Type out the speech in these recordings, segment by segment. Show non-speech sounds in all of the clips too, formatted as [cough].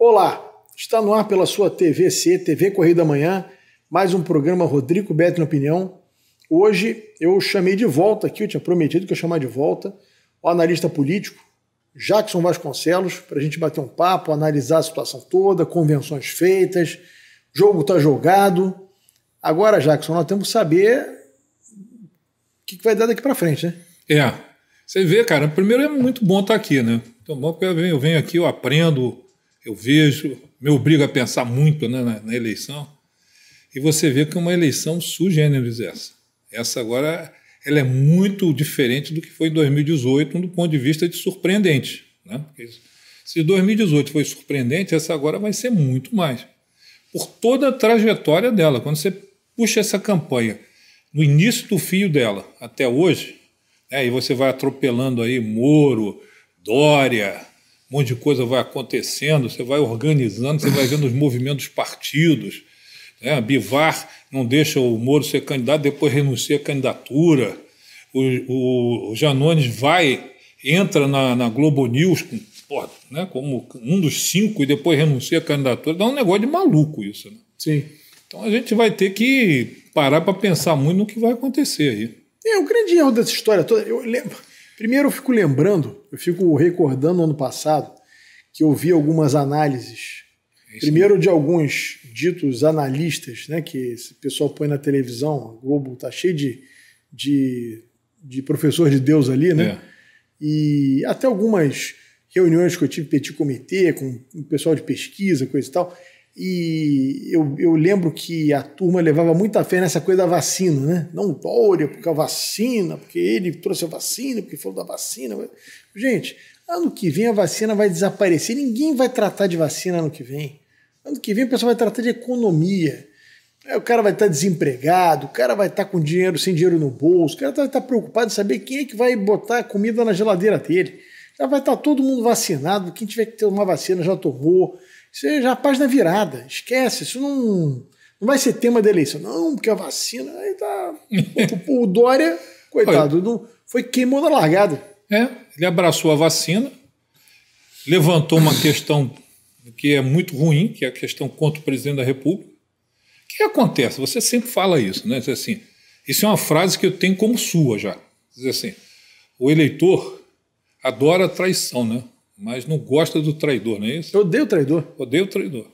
Olá, está no ar pela sua TVC, TV Corrida Manhã, mais um programa Rodrigo Beto na Opinião. Hoje eu chamei de volta aqui, eu tinha prometido que eu ia chamar de volta, o analista político Jackson Vasconcelos, para a gente bater um papo, analisar a situação toda, convenções feitas, jogo está jogado. Agora, Jackson, nós temos que saber o que vai dar daqui para frente, né? É, você vê, cara, primeiro é muito bom estar tá aqui, né? Então, bom que eu venho aqui, eu aprendo, eu vejo, me obrigo a pensar muito né, na, na, eleição, e você vê que é uma eleição sugêneres essa. Essa agora ela é muito diferente do que foi em 2018, do ponto de vista de surpreendente. Né? Se 2018 foi surpreendente, essa agora vai ser muito mais. Por toda a trajetória dela, quando você puxa essa campanha no início do fio dela até hoje, né, e você vai atropelando aí Moro, Dória, um monte de coisa vai acontecendo, você vai organizando, você vai vendo os movimentos partidos. Né? Bivar não deixa o Moro ser candidato, depois renuncia à candidatura. O, o, o Janones vai, entra na, na Globo News com, porra, né? como um dos cinco e depois renuncia à candidatura. Dá um negócio de maluco isso. Né? Sim. Então a gente vai ter que parar para pensar muito no que vai acontecer aí. É, o grande erro dessa história toda, eu lembro, Primeiro, eu fico lembrando, eu fico recordando ano passado que eu vi algumas análises. Isso. Primeiro, de alguns ditos analistas, né, que esse pessoal põe na televisão, a Globo está cheio de, de, de professor de Deus ali, né? É. E até algumas reuniões que eu tive petit comitê, com o pessoal de pesquisa, coisa e tal, e eu, eu, lembro que a turma levava muita fé nessa coisa da vacina, né? Não Dória, porque a vacina, porque ele trouxe a vacina, porque falou da vacina. Gente, ano que vem a vacina vai desaparecer, ninguém vai tratar de vacina ano que vem. Ano que vem o pessoal vai tratar de economia. É, o cara vai estar desempregado, o cara vai estar com dinheiro, sem dinheiro no bolso, o cara vai estar preocupado em saber quem é que vai botar comida na geladeira dele. Já vai estar todo mundo vacinado, quem tiver que ter uma vacina já tomou seja é, já a página virada. Esquece, isso não, não vai ser tema da eleição. Não, porque a vacina. Aí tá. o, Dória, coitado, foi, foi queimou na largada. É, ele abraçou a vacina, levantou uma questão que é muito ruim, que é a questão contra o presidente da República. O que acontece? Você sempre fala isso, né? Diz assim, isso é uma frase que eu tenho como sua já. Diz assim, o eleitor adora a traição, né? mas não gosta do traidor, não é isso? Eu odeio o traidor. Odeio o traidor.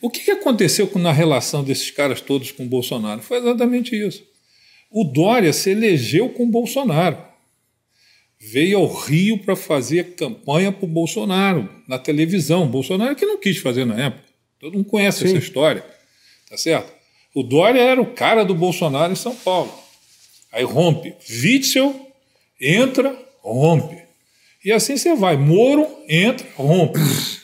O que, aconteceu na relação desses caras todos com o Bolsonaro? Foi exatamente isso. O Dória se elegeu com o Bolsonaro. Veio ao Rio para fazer campanha para o Bolsonaro, na televisão. Bolsonaro que não quis fazer na época. Todo mundo conhece Sim. essa história. Tá certo? O Dória era o cara do Bolsonaro em São Paulo. Aí rompe. Witzel entra, rompe. E assim você vai. Moro, entra, rompe.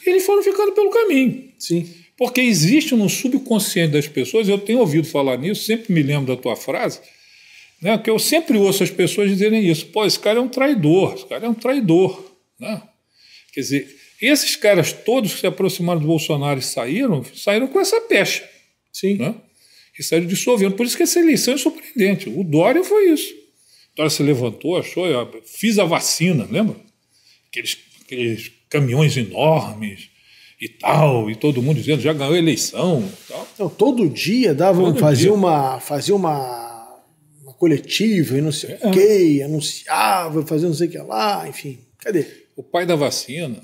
Eles foram ficando pelo caminho. Sim. Porque existe no subconsciente das pessoas, eu tenho ouvido falar nisso, sempre me lembro da tua frase, né, que eu sempre ouço as pessoas dizerem isso. Pô, esse cara é um traidor, esse cara é um traidor. Né? Quer dizer, esses caras todos que se aproximaram do Bolsonaro e saíram, saíram com essa pecha. Sim. Né? E saíram dissolvendo. Por isso que essa eleição é surpreendente. O Dória foi isso. O Dória se levantou, achou, fiz a vacina, lembra? aqueles, aqueles caminhões enormes e tal, e todo mundo dizendo já ganhou a eleição. Tal. todo dia davam, todo fazia, dia. Uma, fazia uma, uma coletiva e não sei é. o quê, anunciava, fazia não sei o que lá, enfim. Cadê? O pai da vacina,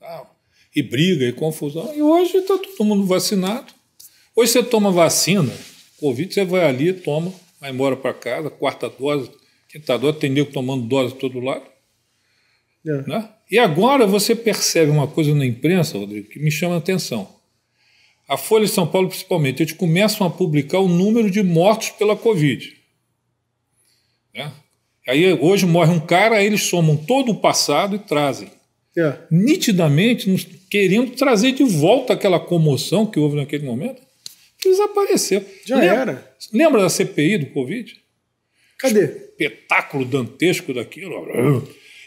tal, e briga e confusão. E hoje está todo mundo vacinado. Hoje você toma vacina, Covid, você vai ali, toma, vai embora para casa, quarta dose, quinta dose, tem nego tomando dose todo lado. É. Né? E agora você percebe uma coisa na imprensa, Rodrigo, que me chama a atenção. A Folha de São Paulo, principalmente, eles começam a publicar o número de mortos pela Covid. Né? Aí hoje morre um cara, aí eles somam todo o passado e trazem. É. Nitidamente, querendo trazer de volta aquela comoção que houve naquele momento, desapareceu. Já lembra, era. Lembra da CPI do Covid? Cadê? Espetáculo dantesco daquilo.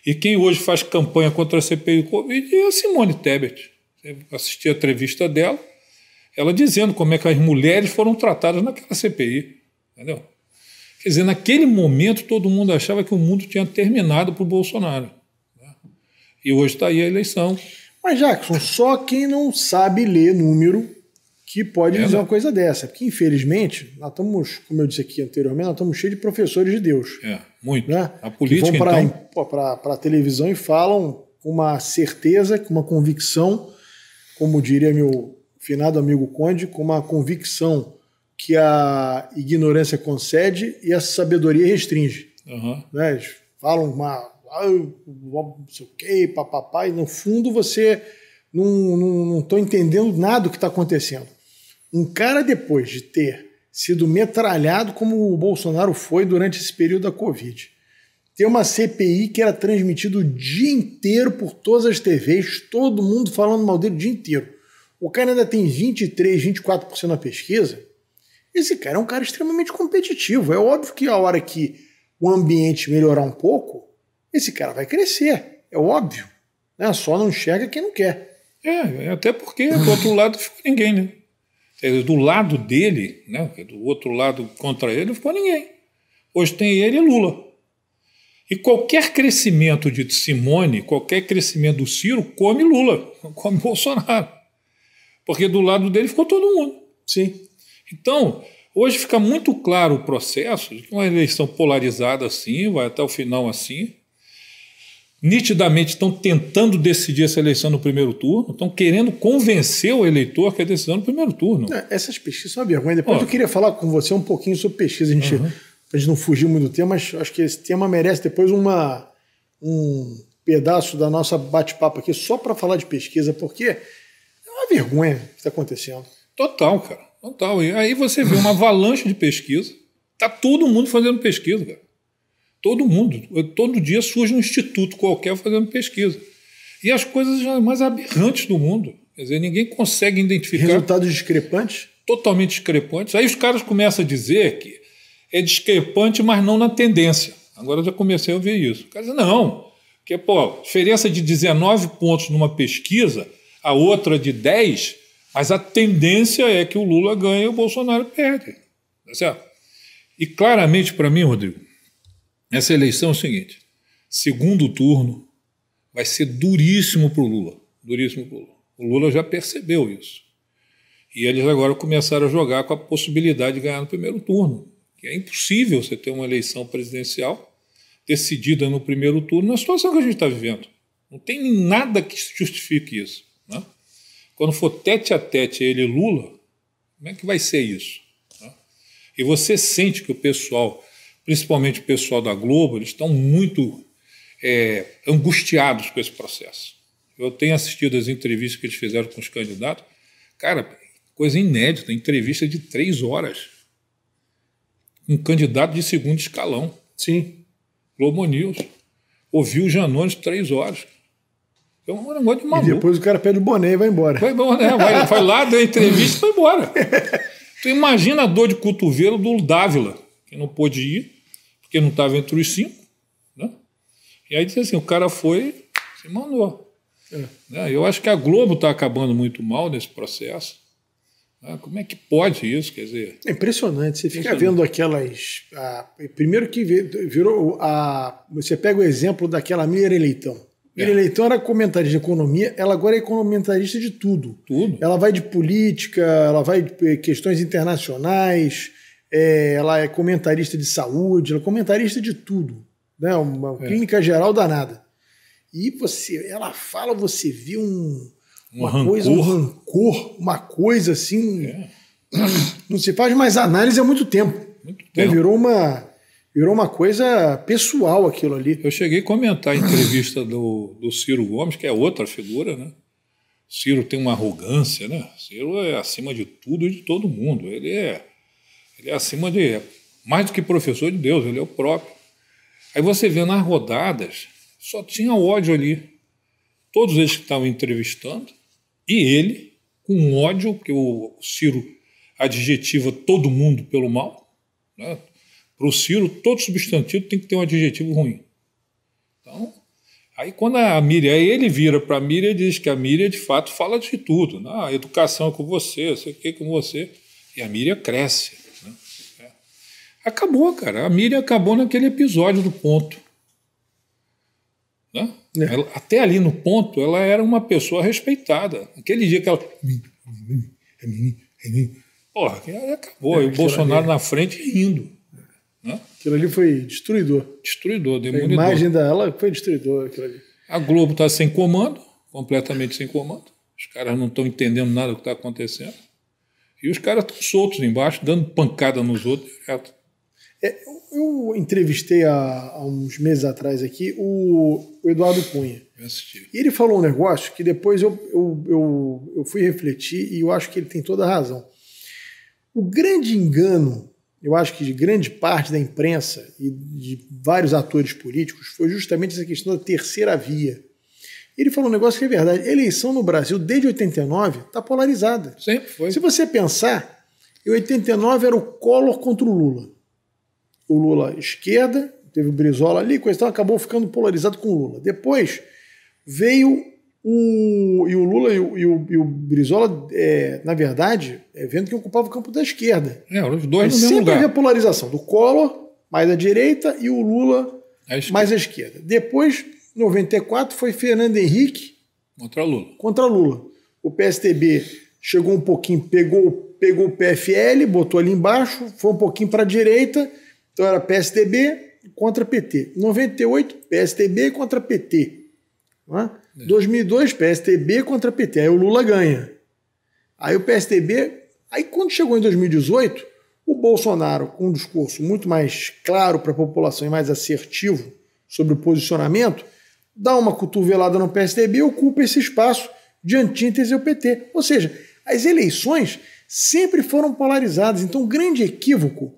E quem hoje faz campanha contra a CPI do Covid é a Simone Tebet. assisti a entrevista dela, ela dizendo como é que as mulheres foram tratadas naquela CPI. Entendeu? Quer dizer, naquele momento todo mundo achava que o mundo tinha terminado para o Bolsonaro. Né? E hoje está aí a eleição. Mas, Jackson, só quem não sabe ler número que pode dizer uma coisa dessa. Porque, infelizmente, nós estamos, como eu disse aqui anteriormente, nós estamos cheios de professores de Deus. É, muito. Né? A política, que vão para então... a televisão e falam com uma certeza, com uma convicção, como diria meu finado amigo Conde, com uma convicção que a ignorância concede e a sabedoria restringe. Uhum. Né? Eles falam uma, ah, não sei o que, papapá, e no fundo você não estou entendendo nada do que está acontecendo. Um cara, depois de ter sido metralhado como o Bolsonaro foi durante esse período da Covid, ter uma CPI que era transmitida o dia inteiro por todas as TVs, todo mundo falando mal dele o dia inteiro. O cara ainda tem 23, 24% na pesquisa. Esse cara é um cara extremamente competitivo. É óbvio que a hora que o ambiente melhorar um pouco, esse cara vai crescer. É óbvio. Né? Só não enxerga quem não quer. É, até porque do outro lado fica ninguém, né? É, do lado dele, né, do outro lado contra ele, não ficou ninguém. Hoje tem ele e Lula. E qualquer crescimento de Simone, qualquer crescimento do Ciro, come Lula, [laughs] come Bolsonaro. Porque do lado dele ficou todo mundo. Sim. Então, hoje fica muito claro o processo de que uma eleição polarizada assim, vai até o final assim, nitidamente estão tentando decidir essa eleição no primeiro turno, estão querendo convencer o eleitor que é decisão no primeiro turno. Não, é, essas pesquisas são uma vergonha. Depois eu queria falar com você um pouquinho sobre pesquisa. A gente, a gente não fugiu muito do tema, mas acho que esse tema merece depois uma, um pedaço da nossa bate-papo aqui só para falar de pesquisa, porque é uma vergonha o que está acontecendo. Total, cara. Total. E aí você vê uma avalanche de pesquisa. Tá todo mundo fazendo pesquisa, cara. Todo mundo, todo dia surge um instituto qualquer fazendo pesquisa. E as coisas mais aberrantes do mundo. Quer dizer, ninguém consegue identificar. Resultados discrepantes? Totalmente discrepantes. Aí os caras começam a dizer que é discrepante, mas não na tendência. Agora eu já comecei a ouvir isso. O cara diz, não, porque, pô, diferença de 19 pontos numa pesquisa, a outra de 10, mas a tendência é que o Lula ganha e o Bolsonaro perde. Tá certo? E claramente para mim, Rodrigo, essa eleição é o seguinte: segundo turno vai ser duríssimo para o Lula. Duríssimo para o Lula. O Lula já percebeu isso. E eles agora começaram a jogar com a possibilidade de ganhar no primeiro turno. Que é impossível você ter uma eleição presidencial decidida no primeiro turno na situação que a gente está vivendo. Não tem nada que justifique isso. Né? Quando for tete a tete ele e Lula, como é que vai ser isso? Né? E você sente que o pessoal principalmente o pessoal da Globo, eles estão muito é, angustiados com esse processo. Eu tenho assistido as entrevistas que eles fizeram com os candidatos. Cara, coisa inédita, entrevista de três horas. Um candidato de segundo escalão. Sim. Globo News. Ouviu o Janones três horas. É um negócio de maluco. E depois o cara pede o boné e vai embora. Vai embora, né? Vai, lá, deu a entrevista e vai embora. [laughs] Tu imagina a dor de cotovelo do Dávila, que não pôde ir porque não estava entre os cinco. Né? E aí disse assim: o cara foi, se mandou. É. Né? Eu acho que a Globo está acabando muito mal nesse processo. Né? Como é que pode isso? Quer dizer. É impressionante. Você fica vendo aquelas. A, primeiro que virou. A, você pega o exemplo daquela Mira Eleitão. Mira é. Eleitão era comentarista de economia, ela agora é comentarista de tudo. Tudo. Ela vai de política, ela vai de eh, questões internacionais é, ela é comentarista de saúde, ela é comentarista de tudo, né? Uma é. clínica geral danada. E você, ela fala, você vê um, um uma rancor. coisa, um rancor, uma coisa assim. É. [clears throat] Não se faz mais análise há muito tempo. Muito né? tempo. Virou uma virou uma coisa pessoal aquilo ali. Eu cheguei a comentar a entrevista do, do Ciro Gomes, que é outra figura, né? Ciro tem uma arrogância, né? Ciro é acima de tudo e de todo mundo. Ele é ele é acima de. Mais do que professor de Deus, ele é o próprio. Aí você vê nas rodadas, só tinha ódio ali. Todos eles que estavam entrevistando, e ele, com ódio, porque o Ciro adjetiva todo mundo pelo mal. Né? Para o Ciro, todo substantivo tem que ter um adjetivo ruim. Então, aí quando a Miriam, aí ele vira para a Miriam e diz que a Miriam de fato fala de tudo. Né? Ah, educação é com você, sei o que com você. E a Miriam cresce. Acabou, cara. A Miriam acabou naquele episódio do ponto. Né? É. Ela, até ali no ponto, ela era uma pessoa respeitada. Aquele dia que ela. Porra, acabou. É, e o Bolsonaro ali... É. na frente rindo. Né? Aquilo ali foi destruidor. Destruidor, demolidor. A imagem dela foi destruidor. Aquilo ali. A Globo está sem comando, completamente sem comando. Os caras não estão entendendo nada do que está acontecendo. E os caras estão soltos embaixo, dando pancada nos outros direto. É, eu, entrevistei há, há, uns meses atrás aqui o, o Eduardo Cunha. Eu assisti. E ele falou um negócio que depois eu, eu, eu, eu fui refletir e eu acho que ele tem toda a razão. O grande engano, eu acho que de grande parte da imprensa e de vários atores políticos, foi justamente essa questão da terceira via. Ele falou um negócio que é verdade. A eleição no Brasil, desde 89, está polarizada. Sempre foi. Se você pensar, em 89 era o Collor contra o Lula o Lula esquerda, teve o Brizola ali, coisa então acabou ficando polarizado com o Lula. Depois veio o. E o Lula e o, e o, e o Brizola, é, na verdade, é vendo que ocupava o campo da esquerda. É, os dois Mas no sempre havia polarização do Collor mais à direita e o Lula à mais à esquerda. Depois, 94, foi Fernando Henrique contra Lula. Contra Lula. O PSTB chegou um pouquinho, pegou, pegou o PFL, botou ali embaixo, foi um pouquinho para a direita então era PSDB contra PT. 98, PSDB contra PT. Né? É? É. 2002, PSDB contra PT. Aí o Lula ganha. Aí o PSDB. Aí quando chegou em 2018, o Bolsonaro, com um discurso muito mais claro para a população e mais assertivo sobre o posicionamento, dá uma cotovelada no PSDB e ocupa esse espaço de antítese ao PT. Ou seja, as eleições sempre foram polarizadas. Então, o grande equívoco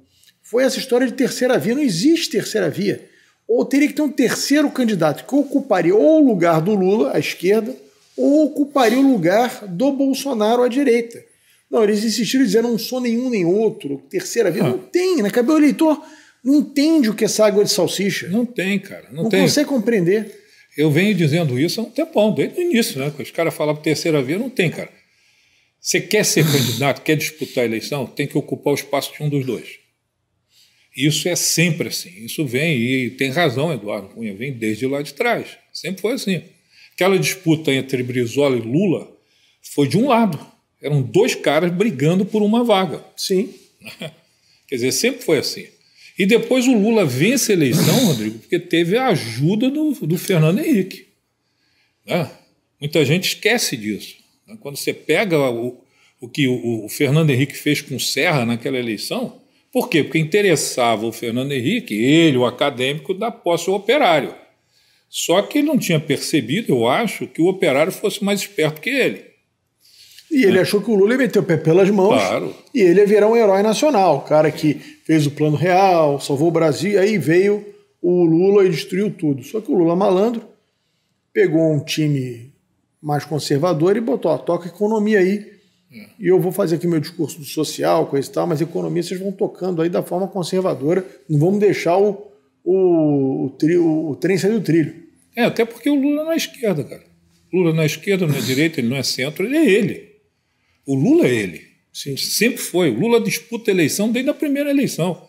foi essa história de terceira via. Não existe terceira via. Ou teria que ter um terceiro candidato que ocuparia ou o lugar do Lula, à esquerda, ou ocuparia o lugar do Bolsonaro à direita. Não, eles insistiram dizendo não sou nenhum nem outro, terceira via. Ah. Não tem, né? cabeça eleitor? Não entende o que é essa água de salsicha. Não tem, cara. Não, não tem. consegue compreender. Eu venho dizendo isso há um tempão, desde o início, né? os caras falavam terceira via, não tem, cara. Você quer ser [laughs] candidato, quer disputar a eleição, tem que ocupar o espaço de um dos dois. Isso é sempre assim. Isso vem, e tem razão, Eduardo Cunha, vem desde lá de trás. Sempre foi assim. Aquela disputa entre Brizola e Lula foi de um lado. Eram dois caras brigando por uma vaga. Sim. [laughs] Quer dizer, sempre foi assim. E depois o Lula vence a eleição, [laughs] Rodrigo, porque teve a ajuda do, do Fernando Henrique. Né? Muita gente esquece disso. Né? Quando você pega o, o que o, o Fernando Henrique fez com Serra naquela eleição, por quê? Porque interessava o Fernando Henrique, ele, o acadêmico, dar posse ao operário. Só que ele não tinha percebido, eu acho, que o operário fosse mais esperto que ele. E ele é. achou que o Lula ia meter o pé pelas mãos claro. e ele ia virar um herói nacional, o cara que fez o plano real, salvou o Brasil, aí veio o Lula e destruiu tudo. Só que o Lula malandro pegou um time mais conservador e botou, a toca economia aí, e eu vou fazer aqui meu discurso do social, coisa e tal, mas economia vocês vão tocando aí da forma conservadora, não vamos deixar o, o, o, tri, o, o trem sair do trilho. É, até porque o Lula não é esquerda, cara. Lula não é esquerda, não é direita, ele não é centro, ele é ele. O Lula é ele. Sim. Sempre foi. O Lula disputa a eleição desde a primeira eleição.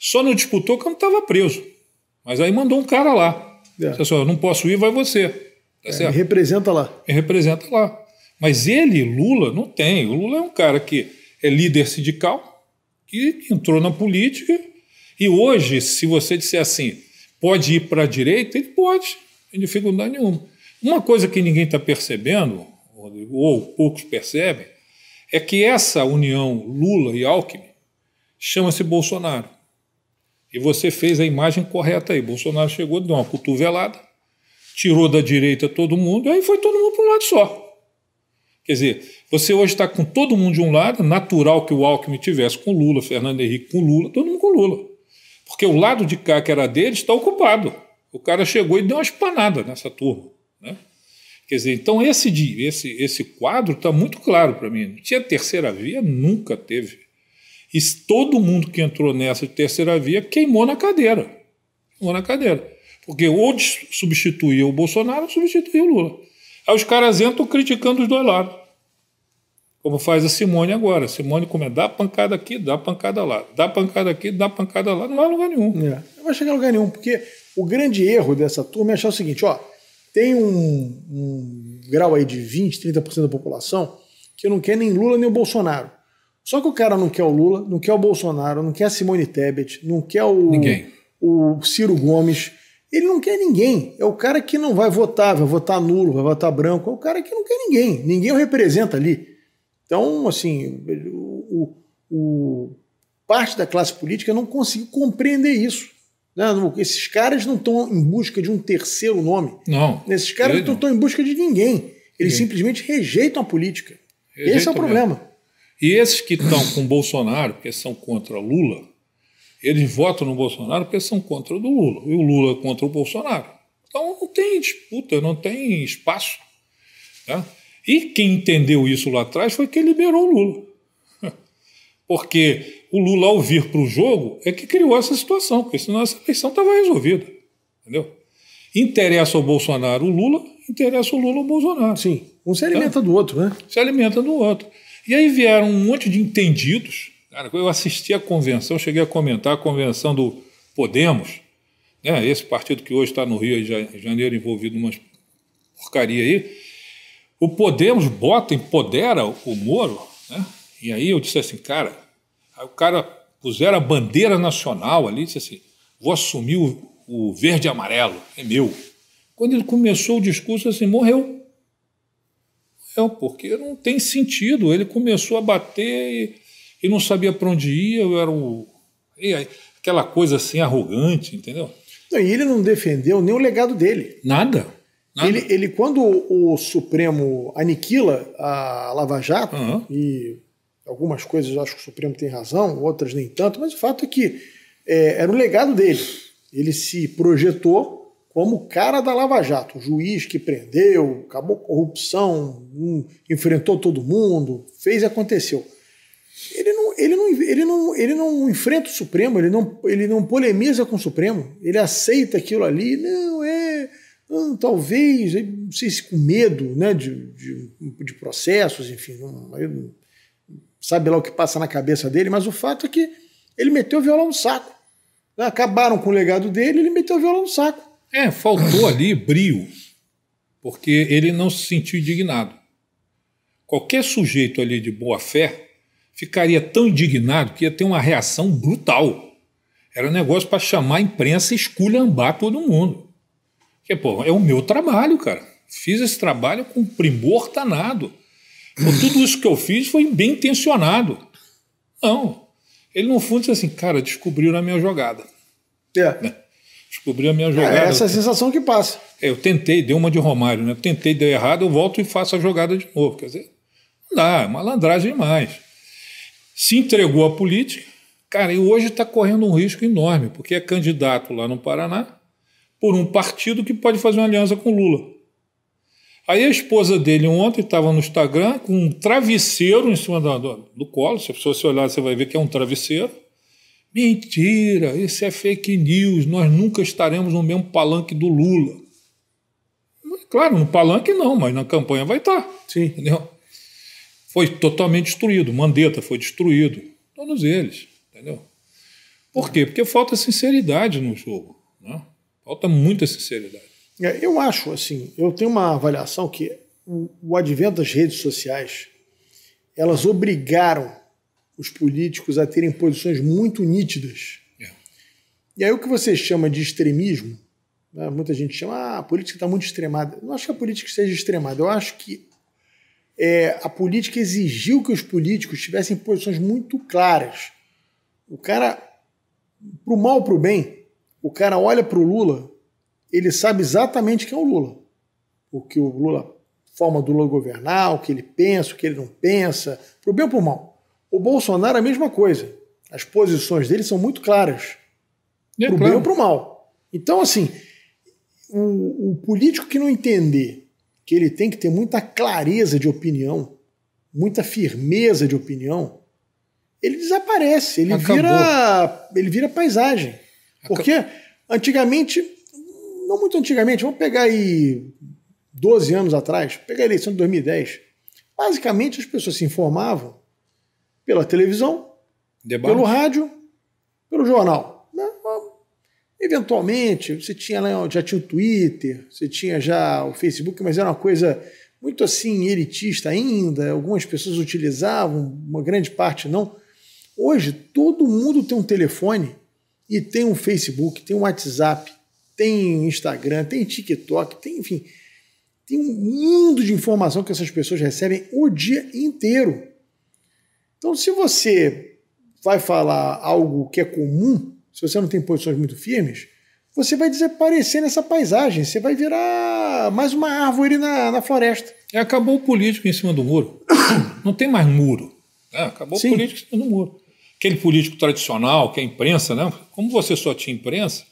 Só não disputou quando estava preso. Mas aí mandou um cara lá. É. Disse assim, não posso ir, vai você. Tá é, me representa lá. Me representa lá. Mas ele, Lula, não tem. O Lula é um cara que é líder sindical, que entrou na política, e hoje, se você disser assim, pode ir para a direita, ele pode, sem dificuldade nenhuma. Uma coisa que ninguém está percebendo, ou poucos percebem, é que essa união Lula e Alckmin chama-se Bolsonaro. E você fez a imagem correta aí. Bolsonaro chegou, deu uma cotovelada, tirou da direita todo mundo, aí foi todo mundo para um lado só. Quer dizer, você hoje está com todo mundo de um lado, natural que o Alckmin tivesse com Lula, Fernando Henrique com Lula, todo mundo com Lula. Porque o lado de cá, que era dele, está ocupado. O cara chegou e deu uma espanada nessa turma. Né? Quer dizer, então esse, esse, esse quadro está muito claro para mim. Não tinha terceira via, nunca teve. E todo mundo que entrou nessa de terceira via queimou na cadeira. Queimou na cadeira. Porque ou substituía o Bolsonaro ou substituía o Lula. Aí os caras entram criticando os dois lados. Como faz a Simone agora. A Simone, como é, dá pancada aqui, dá pancada lá. Dá pancada aqui, dá pancada lá. Não vai lugar nenhum. É. Não vai chegar a lugar nenhum, porque o grande erro dessa turma é achar o seguinte: ó, tem um, um grau aí de 20, 30% da população que não quer nem Lula nem o Bolsonaro. Só que o cara não quer o Lula, não quer o Bolsonaro, não quer a Simone Tebet, não quer o, Ninguém. o Ciro Gomes ele não quer ninguém. É o cara que não vai votar, vai votar nulo, vai votar branco. É o cara que não quer ninguém. Ninguém o representa ali. Então, assim, o, o parte da classe política não conseguiu compreender isso. Né? Esses caras não estão em busca de um terceiro nome. Não. Esses caras não estão em busca de ninguém. Eles simplesmente rejeitam a política. Esse é o problema. Mesmo. E esses que estão com Bolsonaro, que são contra Lula, eles votam no Bolsonaro porque são contra o do Lula, e o Lula é contra o Bolsonaro. Então não tem disputa, não tem espaço. Né? E quem entendeu isso lá atrás foi quem liberou o Lula. [laughs] Porque o Lula, ao vir para o jogo, é que criou essa situação, porque senão essa eleição estava resolvida. Entendeu? Interessa o Bolsonaro o Lula, interessa o Lula o Bolsonaro. Sim. Um se tá? alimenta então, do outro, né? Se alimenta do outro. E aí vieram um monte de entendidos Cara, eu assisti a convenção, cheguei a comentar a convenção do Podemos, né, esse partido que hoje está no Rio de Janeiro envolvido em umas porcaria aí. O Podemos bota, empodera o Moro, né? E aí eu disse assim, cara, aí o cara puseram a bandeira nacional ali, disse assim, vou assumir o, o verde e amarelo, é meu. Quando ele começou o discurso assim, morreu. Morreu, é, porque não tem sentido. Ele começou a bater e eu não sabia para onde ia, eu era o. Aquela coisa assim arrogante, entendeu? Não, e ele não defendeu nem o legado dele. Nada. nada. Ele, ele, quando o Supremo aniquila a Lava Jato, uhum. e algumas coisas eu acho que o Supremo tem razão, outras nem tanto, mas o fato é que é, era o legado dele. Ele se projetou como o cara da Lava Jato, o juiz que prendeu, acabou corrupção, enfrentou todo mundo, fez e aconteceu. Ele não, ele, não, ele, não, ele não enfrenta o Supremo, ele não, ele não polemiza com o Supremo, ele aceita aquilo ali, não é. Não, talvez, é, não sei se com medo né, de, de, de processos, enfim, não, sabe lá o que passa na cabeça dele, mas o fato é que ele meteu o violão no saco. Acabaram com o legado dele, ele meteu o violão no saco. É, faltou ali brio, porque ele não se sentiu indignado. Qualquer sujeito ali de boa fé ficaria tão indignado que ia ter uma reação brutal. Era um negócio para chamar a imprensa e esculhambar todo mundo. Porque, pô, é o meu trabalho, cara. Fiz esse trabalho com primor danado. tudo isso que eu fiz foi bem intencionado. Não. Ele, no fundo, disse assim, cara, descobriu a minha jogada. É. Né? a minha é, jogada. É essa é a sensação que passa. É, eu tentei, deu uma de Romário, né? Eu tentei, deu errado, eu volto e faço a jogada de novo. Quer dizer, não dá, é malandragem demais se entregou à política, cara, e hoje está correndo um risco enorme, porque é candidato lá no Paraná por um partido que pode fazer uma aliança com Lula. Aí a esposa dele ontem estava no Instagram com um travesseiro em cima do, do colo. Se a pessoa se olhar, você vai ver que é um travesseiro. Mentira, isso é fake news. Nós nunca estaremos no mesmo palanque do Lula. Claro, no palanque não, mas na campanha vai estar. Tá, Sim. Entendeu? foi totalmente destruído. Mandetta foi destruído. Todos eles, entendeu? Por quê? Porque falta sinceridade no jogo. Né? Falta muita sinceridade. É, eu acho, assim, eu tenho uma avaliação que o, o advento das redes sociais, elas obrigaram os políticos a terem posições muito nítidas. É. E aí o que você chama de extremismo, né? muita gente chama, ah, a política está muito extremada. Eu não acho que a política seja extremada, eu acho que é, a política exigiu que os políticos tivessem posições muito claras. O cara, para o mal para o bem, o cara olha para o Lula, ele sabe exatamente quem é o Lula. O que o Lula, forma do Lula governar, o que ele pensa, o que ele não pensa, para o bem ou para o mal. O Bolsonaro é a mesma coisa. As posições dele são muito claras. É, para o claro. bem ou para o mal. Então, assim, o, o político que não entender que ele tem que ter muita clareza de opinião, muita firmeza de opinião, ele desaparece, ele vira ele vira paisagem. Porque antigamente, não muito antigamente, vamos pegar aí 12 anos atrás, pegar a eleição de 2010, basicamente as pessoas se informavam pela televisão, Debate. pelo rádio, pelo jornal. Eventualmente, você tinha lá, já tinha o Twitter, você tinha já o Facebook, mas era uma coisa muito assim elitista ainda. Algumas pessoas utilizavam, uma grande parte não. Hoje, todo mundo tem um telefone e tem um Facebook, tem um WhatsApp, tem Instagram, tem TikTok, tem, enfim, tem um mundo de informação que essas pessoas recebem o dia inteiro. Então, se você vai falar algo que é comum, se você não tem posições muito firmes, você vai desaparecer nessa paisagem, você vai virar mais uma árvore na, na floresta. E acabou o político em cima do muro. [coughs] Não tem mais muro. Né? acabou Sim. o político em cima do muro. Aquele político tradicional, que é a imprensa, né? Como você só tinha imprensa,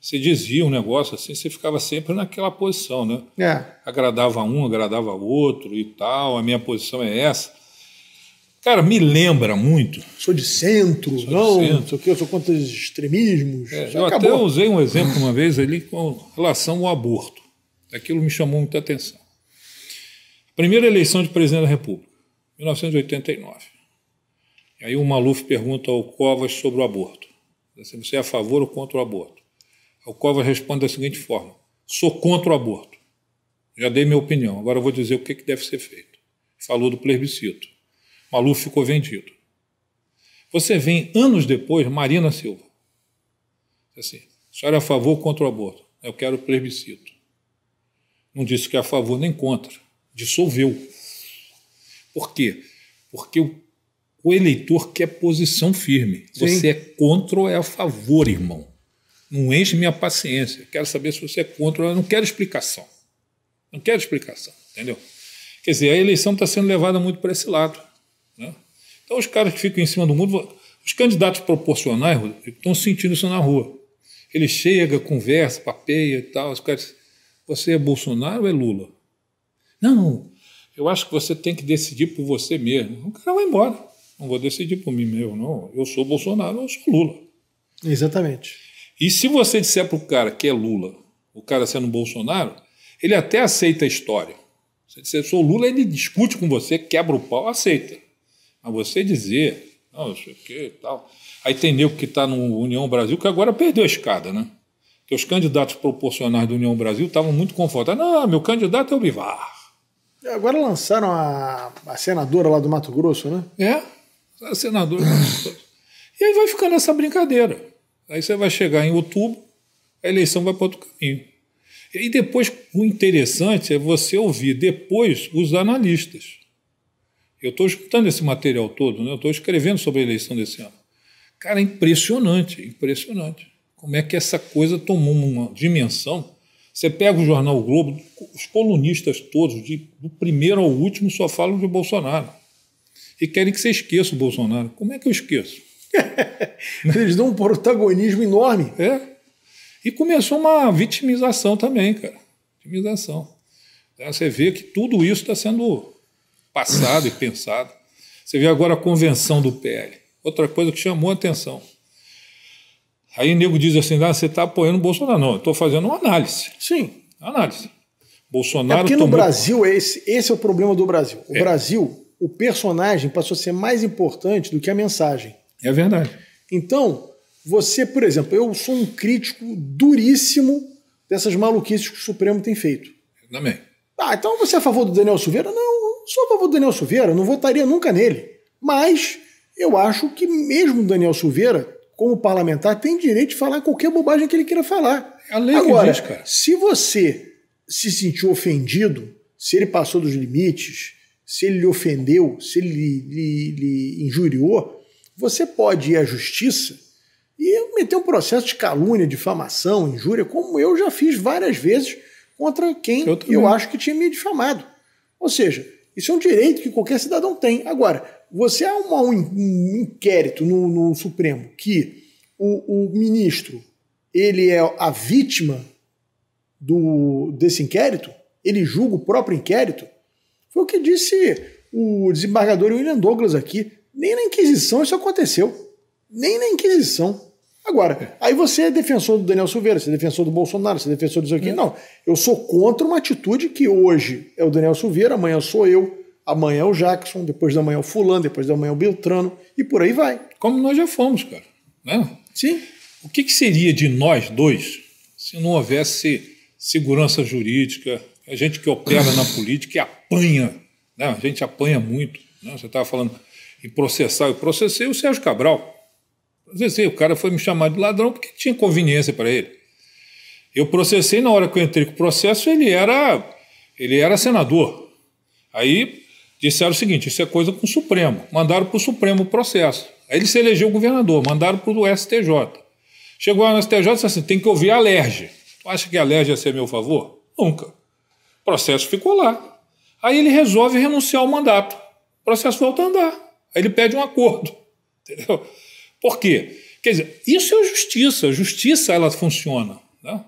você dizia um negócio assim, você ficava sempre naquela posição, né? É. Agradava um, agradava outro e tal, a minha posição é essa. Cara, me lembra muito. Sou de centro, sou não, de centro. sei o que, sou contra os extremismos. É, eu acabou. até usei um exemplo uma vez ali com relação ao aborto. Aquilo me chamou muita atenção. Primeira eleição de presidente da República, 1989. E aí o Maluf pergunta ao Covas sobre o aborto. Se assim, você é a favor ou contra o aborto? O Covas responde da seguinte forma: sou contra o aborto. Já dei minha opinião, agora eu vou dizer o que deve ser feito. Falou do plebiscito. Maluf ficou vendido. Você vem, anos depois, Marina Silva. Assim, a senhora é a favor ou contra o aborto? Eu quero plebiscito. Não disse que é a favor nem contra. Dissolveu. Por quê? Porque o, o eleitor quer posição firme. Sim. Você é contra ou é a favor, irmão? Não enche minha paciência. Quero saber se você é contra. ou não quero explicação. Não quero explicação, entendeu? Quer dizer, a eleição está sendo levada muito para esse lado. Então, os caras que ficam em cima do mundo, os candidatos proporcionais estão sentindo isso na rua. Ele chega, conversa, papeia e tal. Os caras você é Bolsonaro ou é Lula? Não, eu acho que você tem que decidir por você mesmo. O cara vai embora. Não vou decidir por mim mesmo, não. Eu sou Bolsonaro ou eu sou Lula. Exatamente. E se você disser para o cara que é Lula, o cara sendo Bolsonaro, ele até aceita a história. Se você disser sou Lula, ele discute com você, quebra o pau, aceita. Mas você dizer, não, não sei o que tal. Aí tem nego que está no União Brasil, que agora perdeu a escada, né? Que os candidatos proporcionais do União Brasil estavam muito confortáveis. Não, meu candidato é o Bivar. É, agora lançaram a, a senadora lá do Mato Grosso, né? É, a senadora. e aí vai ficando essa brincadeira. Aí você vai chegar em outubro, a eleição vai para outro caminho. E depois, o interessante é você ouvir depois os analistas. Eu estou escutando esse material todo, né? eu estou escrevendo sobre a eleição desse ano. Cara, é impressionante, impressionante. Como é que essa coisa tomou uma dimensão? Você pega o jornal o Globo, os colunistas todos, de, do primeiro ao último, só falam de Bolsonaro. E querem que você esqueça o Bolsonaro. Como é que eu esqueço? [laughs] Eles dão um protagonismo enorme. É. E começou uma vitimização também, cara. Vitimização. Você vê que tudo isso está sendo passado e pensado. Você vê agora a convenção do PL. Outra coisa que chamou a atenção. Aí o nego diz assim: ah, você está apoiando o Bolsonaro. Não, eu estou fazendo uma análise. Sim. Análise. Bolsonaro. É porque tomou... no Brasil, é esse, esse é o problema do Brasil. O é. Brasil, o personagem passou a ser mais importante do que a mensagem. É verdade. Então, você, por exemplo, eu sou um crítico duríssimo dessas maluquices que o Supremo tem feito. também. Ah, então você é a favor do Daniel Silveira? Não sou a favor do Daniel Silveira, não votaria nunca nele. Mas eu acho que mesmo o Daniel Silveira, como parlamentar, tem direito de falar qualquer bobagem que ele queira falar. É a lei Agora, que diz, cara. se você se sentiu ofendido, se ele passou dos limites, se ele lhe ofendeu, se ele lhe, lhe, lhe injuriou, você pode ir à justiça e meter um processo de calúnia, difamação, injúria, como eu já fiz várias vezes contra quem eu, eu acho que tinha me difamado. Ou seja, isso é um direito que qualquer cidadão tem. Agora, você há um, um inquérito no, no, Supremo que o, o ministro ele é a vítima do, desse inquérito, ele julga o próprio inquérito. Foi o que disse o desembargador William Douglas aqui. Nem na Inquisição isso aconteceu. Nem na Inquisição. Agora, aí você é defensor do Daniel Silveira, você é defensor do Bolsonaro, você é defensor disso aqui. Hum. Não, eu sou contra uma atitude que hoje é o Daniel Silveira, amanhã sou eu, amanhã é o Jackson, depois da manhã é o fulano, depois da manhã é o Beltrano, e por aí vai. Como nós já fomos, cara. Né? Sim. O que, que seria de nós dois se não houvesse segurança jurídica, a gente que opera na política e apanha, né? a gente apanha muito. Né? Você estava falando em processar, eu processei o Sérgio Cabral vezes O cara foi me chamar de ladrão porque tinha conveniência para ele. Eu processei na hora que eu entrei com o processo, ele era, ele era senador. Aí disseram o seguinte: isso é coisa com o Supremo. Mandaram para o Supremo o processo. Aí ele se elegeu governador, mandaram para o STJ. Chegou lá no STJ e disse assim: tem que ouvir a LERJ. Tu acha que a LERJ ia ser a meu favor? Nunca. O processo ficou lá. Aí ele resolve renunciar ao mandato. O processo volta a andar. Aí ele pede um acordo. [laughs] Entendeu? Por quê? Quer dizer, isso é justiça. A justiça ela funciona. Né?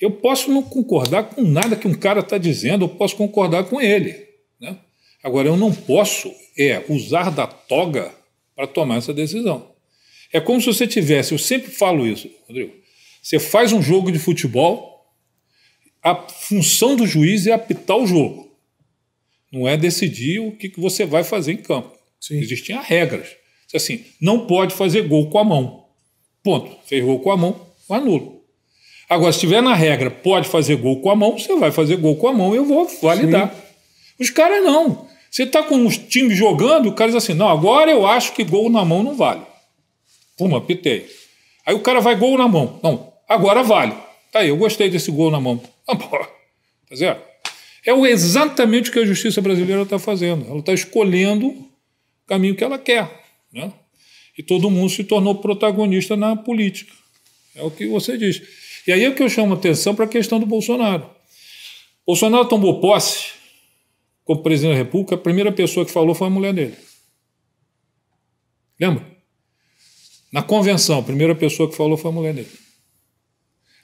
Eu posso não concordar com nada que um cara está dizendo, eu posso concordar com ele. Né? Agora, eu não posso é usar da toga para tomar essa decisão. É como se você tivesse, eu sempre falo isso, Rodrigo. Você faz um jogo de futebol, a função do juiz é apitar o jogo. Não é decidir o que você vai fazer em campo. Sim. Existem regras. Diz assim, não pode fazer gol com a mão. Ponto. Fez gol com a mão, anulo. Agora, se tiver na regra, pode fazer gol com a mão, você vai fazer gol com a mão, eu vou validar. Sim. Os caras não. Você está com os times jogando, o cara diz assim, não, agora eu acho que gol na mão não vale. Puma, pitei. Aí o cara vai gol na mão. Não, agora vale. Tá aí, eu gostei desse gol na mão. [laughs] tá É exatamente o que a justiça brasileira está fazendo. Ela está escolhendo o caminho que ela quer. Né? E todo mundo se tornou protagonista na política. É o que você diz. E aí é o que eu chamo atenção para a questão do Bolsonaro. Bolsonaro tomou posse como presidente da República, a primeira pessoa que falou foi a mulher dele. Lembra? Na convenção, a primeira pessoa que falou foi a mulher dele.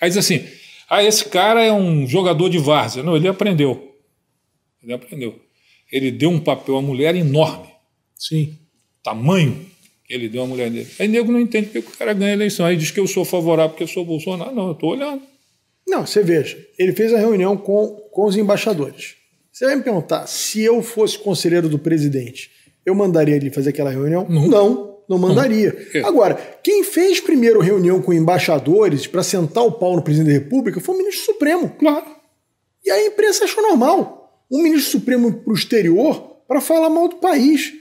Aí diz assim: ah, esse cara é um jogador de várzea. Não, ele aprendeu. Ele aprendeu. Ele deu um papel à mulher enorme. Sim tamanho que ele deu à mulher dele. Aí nego não entende porque o cara ganha a eleição. Aí diz que eu sou favorável porque eu sou Bolsonaro. Não, eu estou olhando. Não, você veja, ele fez a reunião com, com os embaixadores. Você vai me perguntar, se eu fosse conselheiro do presidente, eu mandaria ele fazer aquela reunião? Não, não, não mandaria. É. Agora, quem fez primeiro reunião com embaixadores para sentar o pau no presidente da República foi o ministro Supremo. Claro. E a imprensa achou normal. Um ministro Supremo para o exterior para falar mal do país.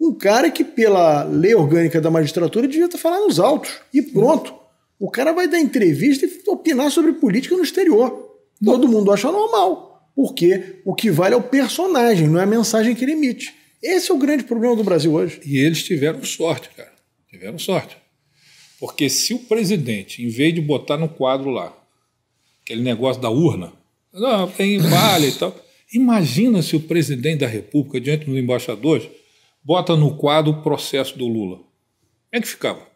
Um cara que, pela lei orgânica da magistratura, devia estar falando nos autos. E pronto. O cara vai dar entrevista e opinar sobre política no exterior. Todo mundo acha normal. Porque o que vale é o personagem, não é a mensagem que ele emite. Esse é o grande problema do Brasil hoje. E eles tiveram sorte, cara. Tiveram sorte. Porque se o presidente, em vez de botar no quadro lá, aquele negócio da urna, não, tem vale e tal. Imagina se o presidente da República, diante dos embaixadores, bota no quadro o processo do Lula. Como é que ficava?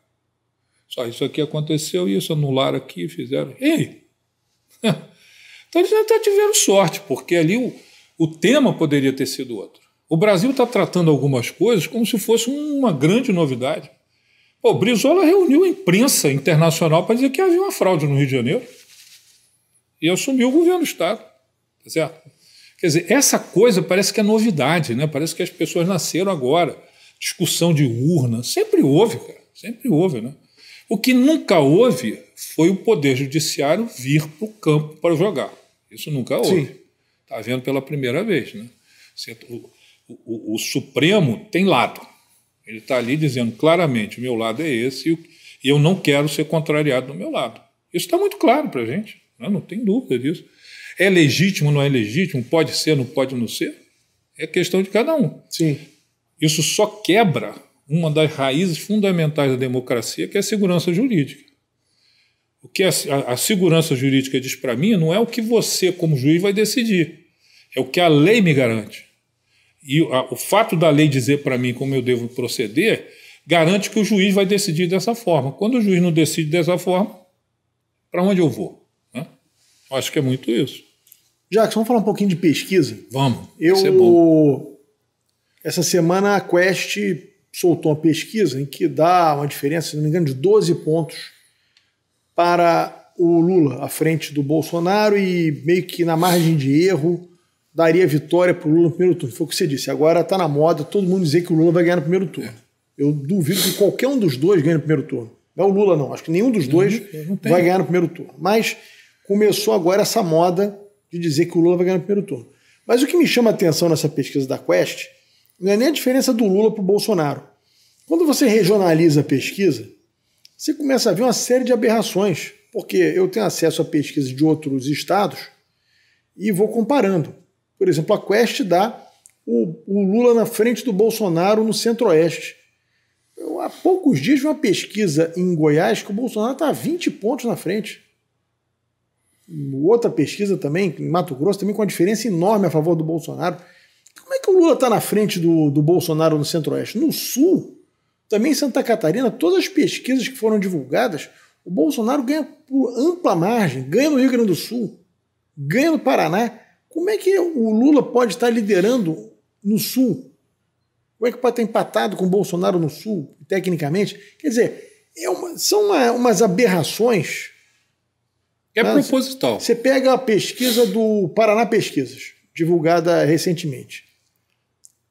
Só isso aqui aconteceu, isso anularam aqui, fizeram. Ei! [laughs] então eles até tiveram sorte, porque ali o, o tema poderia ter sido outro. O Brasil está tratando algumas coisas como se fosse uma grande novidade. Pô, Brizola reuniu a imprensa internacional para dizer que havia uma fraude no Rio de Janeiro e assumiu o governo do Estado. Tá certo? Quer dizer, essa coisa parece que é novidade, né? Parece que as pessoas nasceram agora. Discussão de urna, sempre houve, cara, sempre houve, né? O que nunca houve foi o poder judiciário vir para o campo para jogar. Isso nunca houve. Está vendo pela primeira vez, né? O, o, o Supremo tem lado. Ele está ali dizendo claramente: o meu lado é esse e eu não quero ser contrariado do meu lado. Isso está muito claro para a gente, né? não tem dúvida disso. É legítimo, ou não é legítimo? Pode ser, não pode não ser? É questão de cada um. Sim. Isso só quebra uma das raízes fundamentais da democracia, que é a segurança jurídica. O que a, a segurança jurídica diz para mim não é o que você, como juiz, vai decidir. É o que a lei me garante. E a, o fato da lei dizer para mim como eu devo proceder garante que o juiz vai decidir dessa forma. Quando o juiz não decide dessa forma, para onde eu vou? Né? Acho que é muito isso. Jackson, vamos falar um pouquinho de pesquisa? Vamos. Eu. Essa semana a Quest soltou uma pesquisa em que dá uma diferença, se não me engano, de 12 pontos para o Lula, à frente do Bolsonaro, e meio que na margem de erro daria vitória para o Lula no primeiro turno. Foi o que você disse. Agora está na moda todo mundo dizer que o Lula vai ganhar no primeiro turno. É. Eu duvido que qualquer um dos dois ganhe no primeiro turno. Não é o Lula, não. Acho que nenhum dos dois não, não vai ganhar no primeiro turno. Mas começou agora essa moda de dizer que o Lula vai ganhar no primeiro turno. Mas o que me chama a atenção nessa pesquisa da Quest não é nem a diferença do Lula para o Bolsonaro. Quando você regionaliza a pesquisa, você começa a ver uma série de aberrações, porque eu tenho acesso a pesquisas de outros estados e vou comparando. Por exemplo, a Quest dá o, o Lula na frente do Bolsonaro no Centro-Oeste. Há poucos dias uma pesquisa em Goiás que o Bolsonaro está 20 pontos na frente outra pesquisa também, em Mato Grosso, também com a diferença enorme a favor do Bolsonaro. Como é que o Lula está na frente do, do Bolsonaro no Centro-Oeste? No Sul, também em Santa Catarina, todas as pesquisas que foram divulgadas, o Bolsonaro ganha por ampla margem, ganha no Rio Grande do Sul, ganha no Paraná. Como é que o Lula pode estar liderando no Sul? Como é que pode estar empatado com o Bolsonaro no Sul, tecnicamente? Quer dizer, é uma, são uma, umas aberrações é tá? proposital. Você pega a pesquisa do Paraná Pesquisas, divulgada recentemente.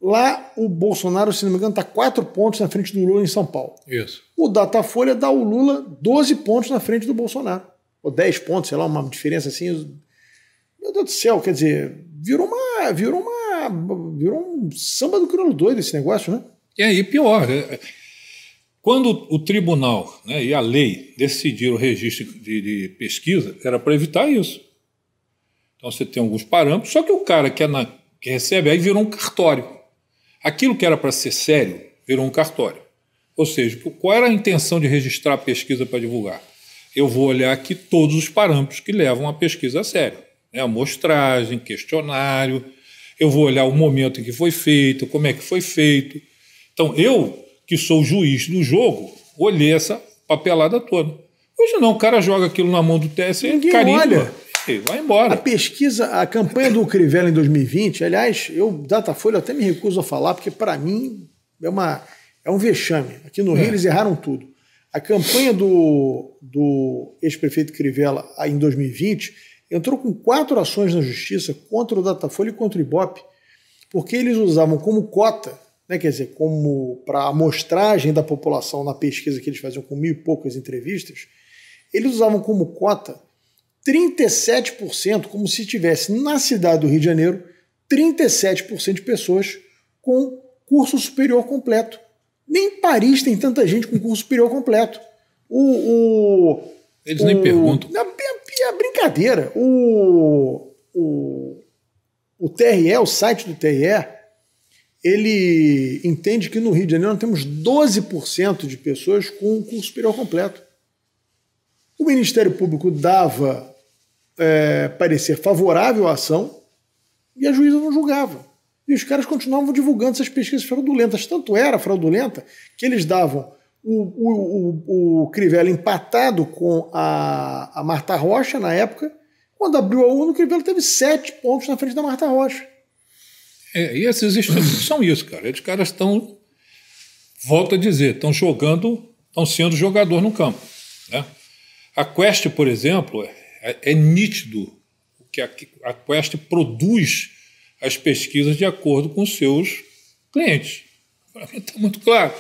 Lá o Bolsonaro, se não me engano, está 4 pontos na frente do Lula em São Paulo. Isso. O Datafolha dá o Lula 12 pontos na frente do Bolsonaro. Ou 10 pontos, sei lá, uma diferença assim. Meu Deus do céu, quer dizer, virou uma. virou uma. virou um samba do crioulo doido esse negócio, né? É, e aí, pior, é, quando o tribunal né, e a lei decidiram o registro de, de pesquisa, era para evitar isso. Então você tem alguns parâmetros, só que o cara que, é na, que recebe aí virou um cartório. Aquilo que era para ser sério virou um cartório. Ou seja, qual era a intenção de registrar a pesquisa para divulgar? Eu vou olhar aqui todos os parâmetros que levam a pesquisa a sério. Né? Amostragem, questionário, eu vou olhar o momento em que foi feito, como é que foi feito. Então, eu que sou juiz do jogo, olhei essa papelada toda. Hoje não, o cara joga aquilo na mão do TSE, e carimba. Olha. vai embora. A pesquisa, a campanha do Crivella em 2020, aliás, eu, Datafolha, até me recuso a falar, porque para mim é, uma, é um vexame. Aqui no é. Rio eles erraram tudo. A campanha do, do ex-prefeito Crivella em 2020 entrou com quatro ações na justiça contra o Datafolha e contra o Ibope, porque eles usavam como cota né, quer dizer, como para amostragem da população na pesquisa que eles faziam com mil e poucas entrevistas, eles usavam como cota 37%, como se tivesse na cidade do Rio de Janeiro 37% de pessoas com curso superior completo. Nem Paris tem tanta gente com curso superior completo. O, o eles o, nem perguntam. É, é brincadeira. O, o, o TRE, o site do TRE, ele entende que no Rio de Janeiro nós temos 12% de pessoas com um curso superior completo. O Ministério Público dava é, parecer favorável à ação e a juíza não julgava. E os caras continuavam divulgando essas pesquisas fraudulentas. Tanto era fraudulenta que eles davam o, o, o, o Crivella empatado com a, a Marta Rocha na época. Quando abriu a urna, o Crivella teve sete pontos na frente da Marta Rocha. É, e esses estudos são isso, cara. Eles caras estão, volto a dizer, estão jogando, estão sendo jogador no campo. Né? A Quest, por exemplo, é, é nítido que a, a Quest produz as pesquisas de acordo com seus clientes. Para mim está muito claro.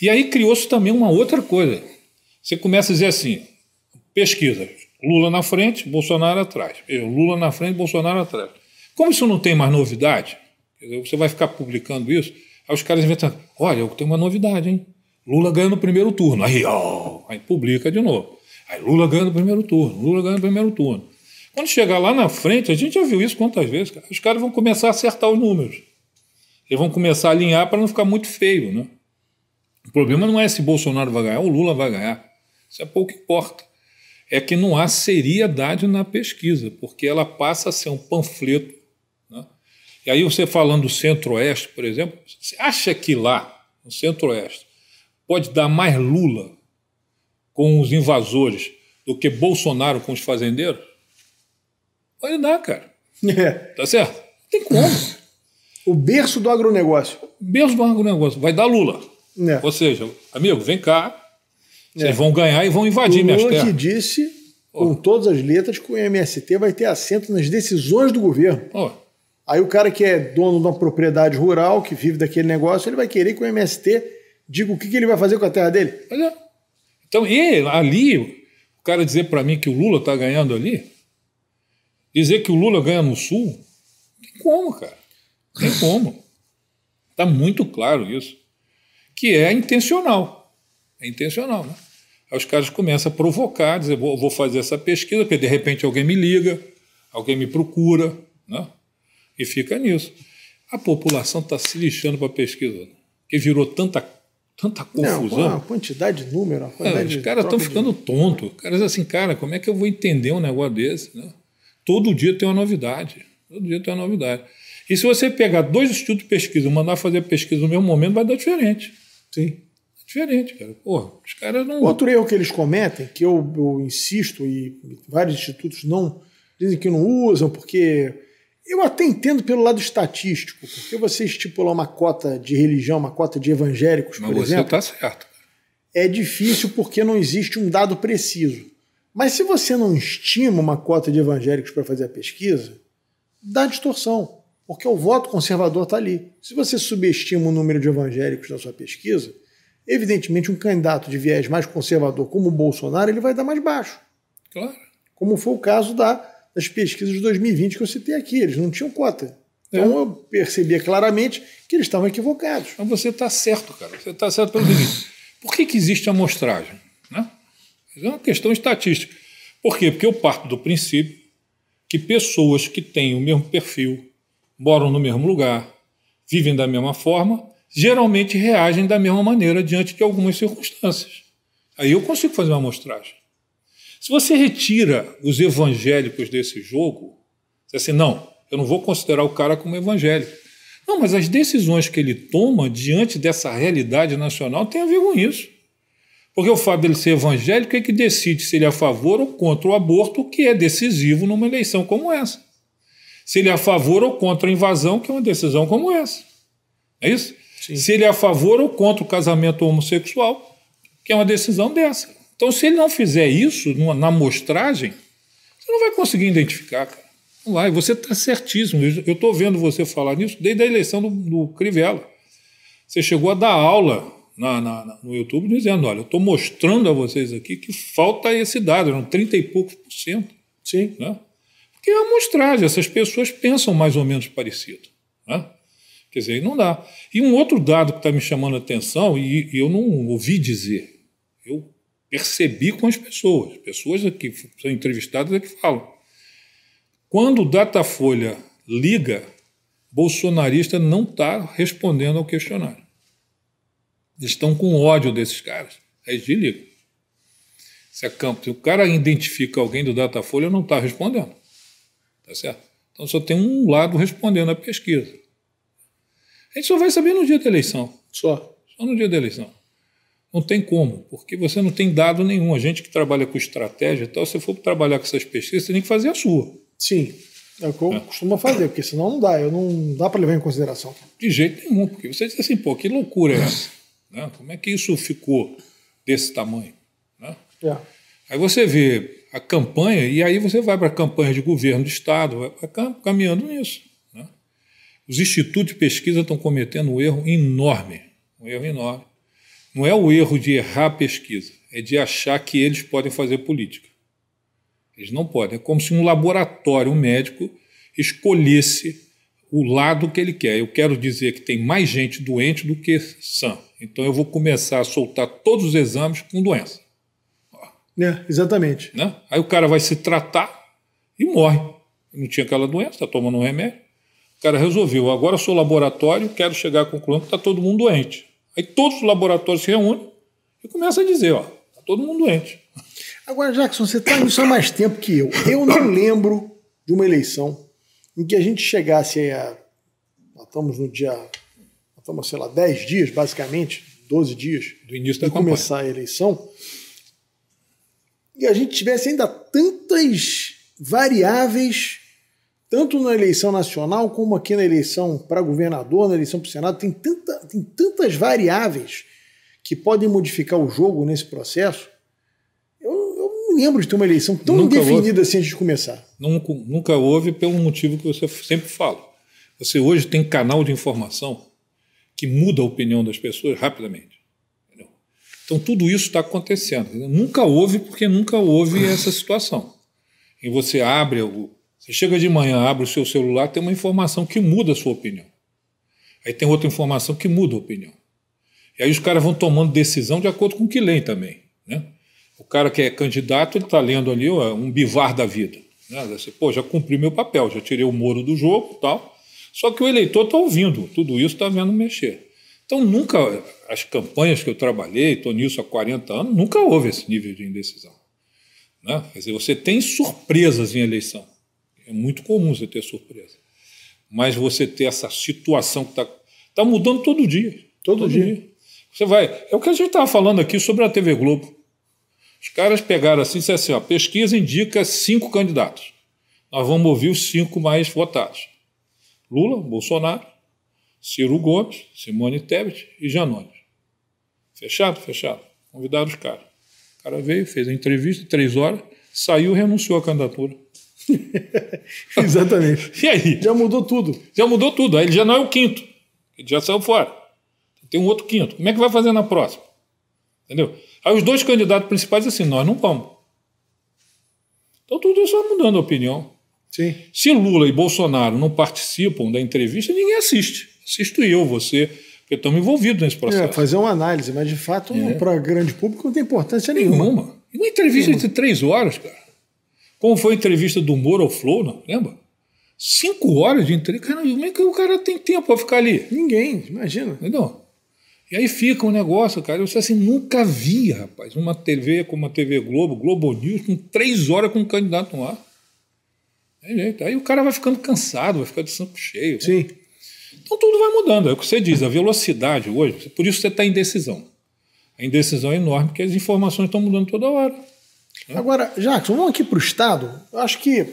E aí criou-se também uma outra coisa. Você começa a dizer assim: pesquisa, Lula na frente, Bolsonaro atrás. Lula na frente, Bolsonaro atrás. Como isso não tem mais novidade, você vai ficar publicando isso, aí os caras inventam, olha, eu tenho uma novidade, hein? Lula ganha no primeiro turno. Aí, ó, aí publica de novo. Aí Lula ganha no primeiro turno, Lula ganha no primeiro turno. Quando chegar lá na frente, a gente já viu isso quantas vezes, cara, os caras vão começar a acertar os números. Eles vão começar a alinhar para não ficar muito feio, né? O problema não é se Bolsonaro vai ganhar ou Lula vai ganhar. Isso é pouco importa. É que não há seriedade na pesquisa, porque ela passa a ser um panfleto e aí você falando do centro-oeste, por exemplo, você acha que lá, no centro-oeste, pode dar mais Lula com os invasores do que Bolsonaro com os fazendeiros? Pode dar, cara. É. Tá certo? tem como. O berço do agronegócio. O berço do agronegócio. Vai dar Lula. É. Ou seja, amigo, vem cá. Vocês é. vão ganhar e vão invadir o minhas terras. que disse, oh. com todas as letras, que o MST vai ter assento nas decisões do governo. Oh. Aí o cara que é dono de uma propriedade rural, que vive daquele negócio, ele vai querer que o MST diga o que, que ele vai fazer com a terra dele. É. Então, e ali, o cara dizer para mim que o Lula está ganhando ali, dizer que o Lula ganha no Sul, não tem como, cara. Não tem como. Está muito claro isso. Que é intencional. É intencional, né? Aí os caras começam a provocar, dizer, vou fazer essa pesquisa, porque de repente alguém me liga, alguém me procura, né? E fica nisso. A população está se lixando para a pesquisa, né? que virou tanta tanta confusão. Não, a quantidade de número, a quantidade é, Os caras estão ficando de... tonto. Caras assim, cara, como é que eu vou entender um negócio desse? Né? Todo dia tem uma novidade. Todo dia tem uma novidade. E se você pegar dois institutos de pesquisa e mandar fazer pesquisa no mesmo momento, vai dar diferente. Sim. É diferente, cara. Porra, os caras não. Outro erro que eles cometem, que eu, eu insisto, e vários institutos não dizem que não usam, porque eu até entendo pelo lado estatístico, porque você estipular uma cota de religião, uma cota de evangélicos, Mas por exemplo. Mas Você está certo. É difícil porque não existe um dado preciso. Mas se você não estima uma cota de evangélicos para fazer a pesquisa, dá distorção, porque o voto conservador está ali. Se você subestima o número de evangélicos na sua pesquisa, evidentemente um candidato de viés mais conservador como o Bolsonaro, ele vai dar mais baixo. Claro. Como foi o caso da das pesquisas de 2020 que eu citei aqui. Eles não tinham cota. Então é. eu percebia claramente que eles estavam equivocados. Então você está certo, cara. Você está certo pelo seguinte. Por que, que existe amostragem? Né? É uma questão estatística. Por quê? Porque eu parto do princípio que pessoas que têm o mesmo perfil, moram no mesmo lugar, vivem da mesma forma, geralmente reagem da mesma maneira diante de algumas circunstâncias. Aí eu consigo fazer uma amostragem. Se você retira os evangélicos desse jogo, você assim, não, eu não vou considerar o cara como evangélico. Não, mas as decisões que ele toma diante dessa realidade nacional tem a ver com isso. Porque o fato dele ser evangélico é que decide se ele é a favor ou contra o aborto, que é decisivo numa eleição como essa. Se ele é a favor ou contra a invasão, que é uma decisão como essa. É isso? Sim. Se ele é a favor ou contra o casamento homossexual, que é uma decisão dessa. Então, se ele não fizer isso numa, na amostragem, você não vai conseguir identificar, cara. Não vai. Você está certíssimo. Eu estou vendo você falar nisso desde a eleição do, do Crivella. Você chegou a dar aula na, na, no YouTube dizendo: olha, eu estou mostrando a vocês aqui que falta esse dado, eram 30 e poucos por cento. Sim. Né? Porque é amostragem, essas pessoas pensam mais ou menos parecido. Né? Quer dizer, não dá. E um outro dado que está me chamando a atenção, e, e eu não ouvi dizer, percebi com as pessoas, pessoas é que são entrevistadas é que falam. Quando o Datafolha liga, bolsonarista não está respondendo ao questionário. Eles estão com ódio desses caras. Aí é eles ligam. Se, a é campo, se o cara identifica alguém do Datafolha, não está respondendo. Tá certo? Então só tem um lado respondendo a pesquisa. A gente só vai saber no dia da eleição. Só. Só no dia da eleição. Não tem como, porque você não tem dado nenhum. A gente que trabalha com estratégia e tal, se for trabalhar com essas pesquisas, você tem que fazer a sua. Sim, é o que eu é. costumo fazer, porque senão não dá, eu não dá para levar em consideração. De jeito nenhum, porque você diz assim, pô, que loucura é essa? né? Como é que isso ficou desse tamanho? Né? É. Aí você vê a campanha, e aí você vai para a campanha de governo do Estado, vai caminhando nisso. Né? Os institutos de pesquisa estão cometendo um erro enorme, um erro enorme não é o erro de errar a pesquisa, é de achar que eles podem fazer política. Eles não podem. É como se um laboratório, um médico, escolhesse o lado que ele quer. Eu quero dizer que tem mais gente doente do que sã. Então eu vou começar a soltar todos os exames com doença. É, exatamente. Né? Aí o cara vai se tratar e morre. Não tinha aquela doença, está tomando um remédio. O cara resolveu. Agora sou laboratório, quero chegar à conclusão que está todo mundo doente. Aí todos os laboratórios se reúnem e começam a dizer, ó, tá todo mundo doente. Agora, Jackson, você está nisso há mais tempo que eu. Eu não lembro de uma eleição em que a gente chegasse a. Nós estamos no dia. estamos, sei lá, 10 dias, basicamente, 12 dias. Do início da de campanha. começar a eleição. E a gente tivesse ainda tantas variáveis tanto na eleição nacional como aqui na eleição para governador, na eleição para o Senado, tem, tanta, tem tantas variáveis que podem modificar o jogo nesse processo. Eu, eu não lembro de ter uma eleição tão nunca indefinida houve, assim antes de começar. Nunca, nunca houve pelo motivo que você sempre fala. Você hoje tem canal de informação que muda a opinião das pessoas rapidamente. Então tudo isso está acontecendo. Nunca houve porque nunca houve essa situação. E você abre o você chega de manhã, abre o seu celular, tem uma informação que muda a sua opinião. Aí tem outra informação que muda a opinião. E aí os caras vão tomando decisão de acordo com o que leem também. Né? O cara que é candidato, ele está lendo ali um bivar da vida. Né? Você, Pô, já cumpri meu papel, já tirei o Moro do jogo tal. Só que o eleitor está ouvindo, tudo isso está vendo mexer. Então nunca, as campanhas que eu trabalhei, estou nisso há 40 anos, nunca houve esse nível de indecisão. Né? Quer dizer, você tem surpresas em eleição. É muito comum você ter surpresa. Mas você ter essa situação que está tá mudando todo dia. Todo, todo dia. dia. Você vai. É o que a gente estava falando aqui sobre a TV Globo. Os caras pegaram assim e disseram assim: ó, pesquisa indica cinco candidatos. Nós vamos ouvir os cinco mais votados: Lula, Bolsonaro, Ciro Gomes, Simone Tebet e Janones. Fechado? Fechado. Convidaram os caras. O cara veio, fez a entrevista, três horas, saiu e renunciou à candidatura. [laughs] Exatamente. e aí? Já mudou tudo. Já mudou tudo. Aí ele já não é o quinto. Ele já saiu fora. Tem um outro quinto. Como é que vai fazer na próxima? Entendeu? Aí os dois candidatos principais assim: nós não vamos. Então tudo isso vai mudando a opinião. Sim. Se Lula e Bolsonaro não participam da entrevista, ninguém assiste. Assisto eu, você, porque estamos envolvidos nesse é, processo. É, fazer uma análise, mas de fato, é. para grande público não tem importância nenhuma. Nenhuma. Uma entrevista nenhuma. de três horas, cara. Como foi a entrevista do Moro ao Flow, não lembra? Cinco horas de entrevista. Cara, como é que o cara tem tempo para ficar ali? Ninguém, imagina. Entendeu? E aí fica um negócio, cara. Eu assim, nunca vi, rapaz, uma TV como a TV Globo, Globo News, com três horas com um candidato lá. É jeito. Aí o cara vai ficando cansado, vai ficar de santo cheio. Né? Sim. Né? Então tudo vai mudando. É o que você diz, a velocidade hoje, por isso você está em decisão. A indecisão é enorme, porque as informações estão mudando toda hora. Hum? Agora, Jackson, vamos aqui para o Estado. Eu acho que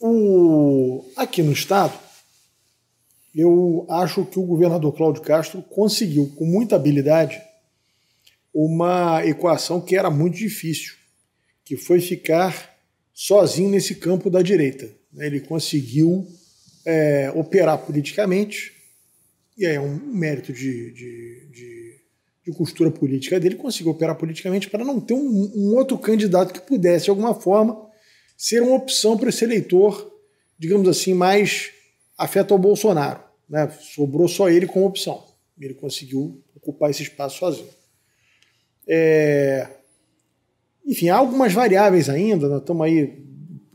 o... aqui no Estado, eu acho que o governador Cláudio Castro conseguiu, com muita habilidade, uma equação que era muito difícil, que foi ficar sozinho nesse campo da direita. Ele conseguiu é, operar politicamente, e aí é um mérito de, de, de de costura política dele, conseguiu operar politicamente para não ter um, um, outro candidato que pudesse, de alguma forma, ser uma opção para esse eleitor, digamos assim, mais afeto ao Bolsonaro. Né? Sobrou só ele como opção. Ele conseguiu ocupar esse espaço sozinho. É... Enfim, há algumas variáveis ainda, nós né? estamos aí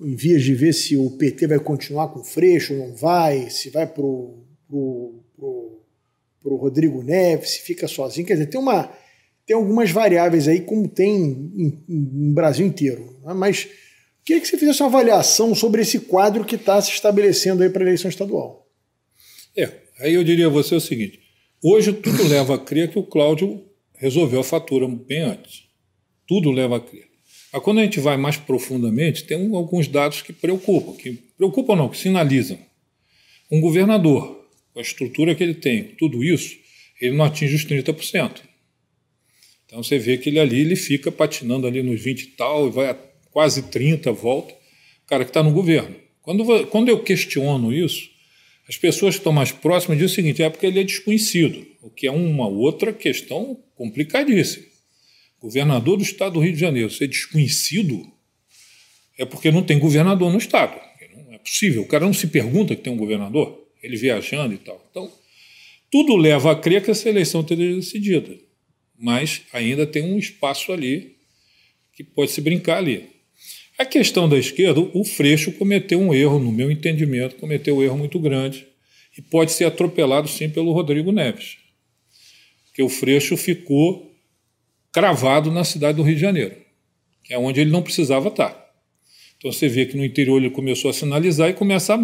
em vias de ver se o PT vai continuar com o Freixo ou não vai, se vai para o para o Rodrigo Neves, se fica sozinho. Quer dizer, tem, uma, tem algumas variáveis aí, como tem em, Brasil inteiro. Né? Mas queria que você fizesse uma avaliação sobre esse quadro que está se estabelecendo aí para a eleição estadual. É, aí eu diria a você o seguinte: hoje tudo leva a crer que o Cláudio resolveu a fatura bem antes. Tudo leva a crer. Mas quando a gente vai mais profundamente, tem alguns dados que preocupam, que preocupam não, que sinalizam. Um governador com a estrutura que ele tem, tudo isso, ele não atinge os 30%. Então você vê que ele ali ele fica patinando ali nos 20 e tal, e vai a quase 30, volta. O cara que está no governo. Quando, quando eu questiono isso, as pessoas que estão mais próximas dizem o seguinte: é porque ele é desconhecido, o que é uma outra questão complicadíssima. Governador do estado do Rio de Janeiro ser desconhecido é porque não tem governador no estado. Não é possível. O cara não se pergunta que tem um governador ele viajando e tal. Então, tudo leva a crer que essa eleição teria decidida, mas ainda tem um espaço ali que pode se brincar ali. A questão da esquerda, o Freixo cometeu um erro, no meu entendimento, cometeu um erro muito grande e pode ser atropelado sim pelo Rodrigo Neves, porque o Freixo ficou cravado na cidade do Rio de Janeiro, que é onde ele não precisava estar. Então você vê que no interior ele começou a sinalizar e começa a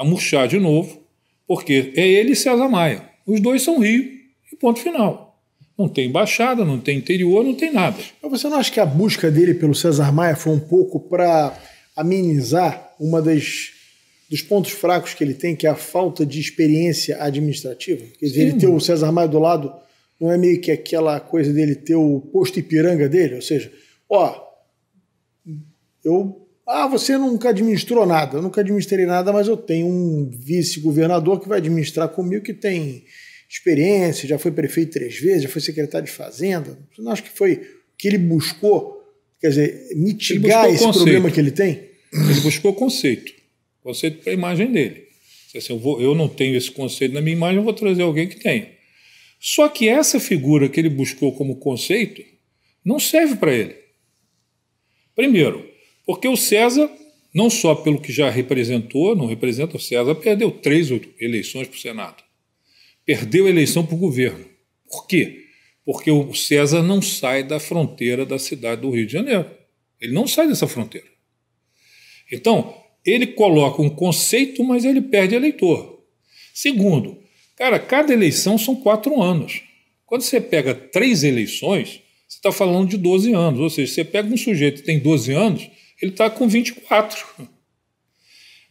a murchar de novo, porque é ele e César Maia. Os dois são Rio e ponto final. Não tem embaixada, não tem interior, não tem nada. Mas você não acha que a busca dele pelo César Maia foi um pouco para amenizar uma das dos pontos fracos que ele tem, que é a falta de experiência administrativa? Quer dizer, ele ter o César Maia do lado não é meio que aquela coisa dele ter o posto Ipiranga dele? Ou seja, ó, eu ah, você nunca administrou nada. Eu nunca administrei nada, mas eu tenho um vice-governador que vai administrar comigo, que tem experiência, já foi prefeito três vezes, já foi secretário de Fazenda. Você não acha que foi que ele buscou, quer dizer, mitigar esse conceito. problema que ele tem? Ele buscou conceito. Conceito para a imagem dele. Assim, eu, vou, eu não tenho esse conceito na minha imagem, eu vou trazer alguém que tenha. Só que essa figura que ele buscou como conceito não serve para ele. Primeiro, porque o César, não só pelo que já representou, não representa o César, perdeu três eleições para o Senado. Perdeu a eleição para o governo. Por quê? Porque o César não sai da fronteira da cidade do Rio de Janeiro. Ele não sai dessa fronteira. Então, ele coloca um conceito, mas ele perde eleitor. Segundo, cara, cada eleição são quatro anos. Quando você pega três eleições, você está falando de 12 anos. Ou seja, você pega um sujeito que tem 12 anos, ele está com 24.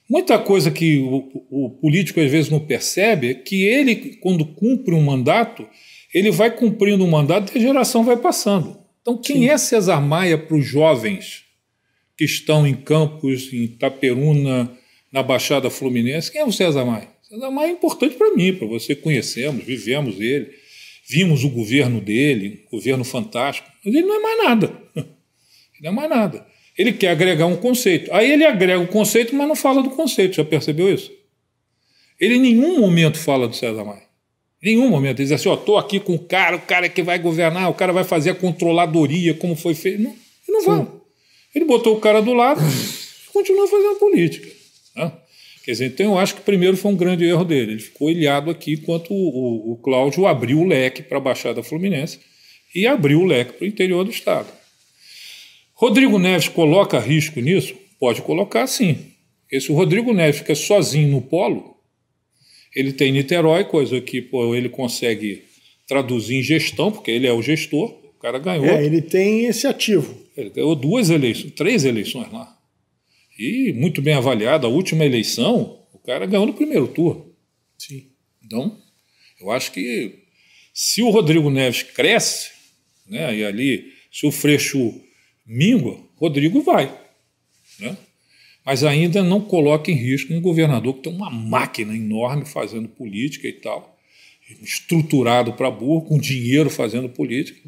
Muita coisa que o, o, político às vezes não percebe é que ele, quando cumpre um mandato, ele vai cumprindo um mandato e a geração vai passando. Então, quem Sim. é Cesar Maia para os jovens que estão em Campos, em Itaperuna, na Baixada Fluminense? Quem é o Cesar Maia? Cesar Maia é importante para mim, para você. Conhecemos, vivemos ele, vimos o governo dele, um governo fantástico, mas ele não é mais nada. [laughs] Ele não é mais nada. Ele quer agregar um conceito. Aí ele agrega o conceito, mas não fala do conceito. Já percebeu isso? Ele em nenhum momento fala do César Maia. Em nenhum momento. Ele diz assim: ó, tô aqui com o cara, o cara é que vai governar, o cara vai fazer a controladoria, como foi feito. Não, ele não vai. Ele botou o cara do lado e continuou fazendo política. Né? Quer dizer, então eu acho que primeiro foi um grande erro dele. Ele ficou ilhado aqui enquanto o, o, o Cláudio abriu o leque para a Baixada Fluminense e abriu o leque para o interior do Estado. Rodrigo Neves coloca risco nisso? Pode colocar sim. Se o Rodrigo Neves fica sozinho no polo, ele tem Niterói, coisa que pô, ele consegue traduzir em gestão, porque ele é o gestor, o cara ganhou. É, ele tem esse ativo. Ele ganhou duas eleições, três eleições lá. E muito bem avaliado, a última eleição, o cara ganhou no primeiro turno. Sim. Então, eu acho que se o Rodrigo Neves cresce, né, e ali, se o Freixo Mingo, Rodrigo vai. Né? Mas ainda não coloca em risco um governador que tem uma máquina enorme fazendo política e tal, estruturado para burro, com dinheiro fazendo política.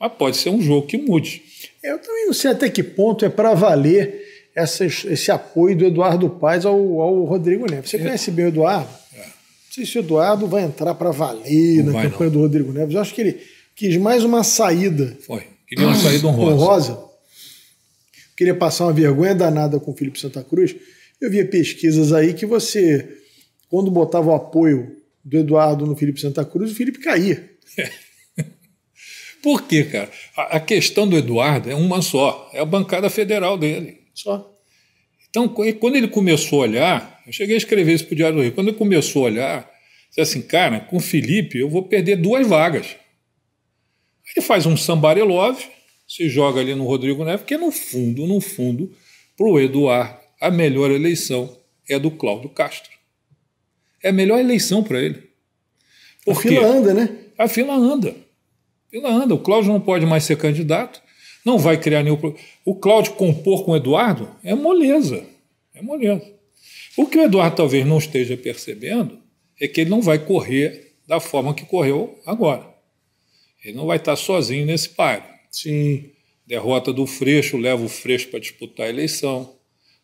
Mas pode ser um jogo que mude. Eu também não sei até que ponto é para valer essa, esse apoio do Eduardo Paes ao, ao Rodrigo Neves. Você é. conhece bem o Eduardo? É. Não sei se o Eduardo vai entrar para valer não na campanha não. do Rodrigo Neves. Eu acho que ele quis mais uma saída. Foi. Queria uma saída honrosa. honrosa queria passar uma vergonha danada com o Felipe Santa Cruz, eu via pesquisas aí que você, quando botava o apoio do Eduardo no Felipe Santa Cruz, o Felipe caía. [laughs] Por quê, cara? A questão do Eduardo é uma só, é a bancada federal dele. Só. Então, quando ele começou a olhar, eu cheguei a escrever isso para o Diário do Rio, quando ele começou a olhar, disse assim, cara, com o Felipe eu vou perder duas vagas. Ele faz um sambarelove, se joga ali no Rodrigo Neves, porque no fundo, no fundo, para o Eduardo, a melhor eleição é do Cláudio Castro. É a melhor eleição para ele. a fila anda, né? A fila anda. A fila anda. O Cláudio não pode mais ser candidato, não vai criar nenhum. O Cláudio compor com o Eduardo é moleza. É moleza. O que o Eduardo talvez não esteja percebendo é que ele não vai correr da forma que correu agora. Ele não vai estar sozinho nesse páreo. Sim. Derrota do Freixo leva o Freixo para disputar a eleição.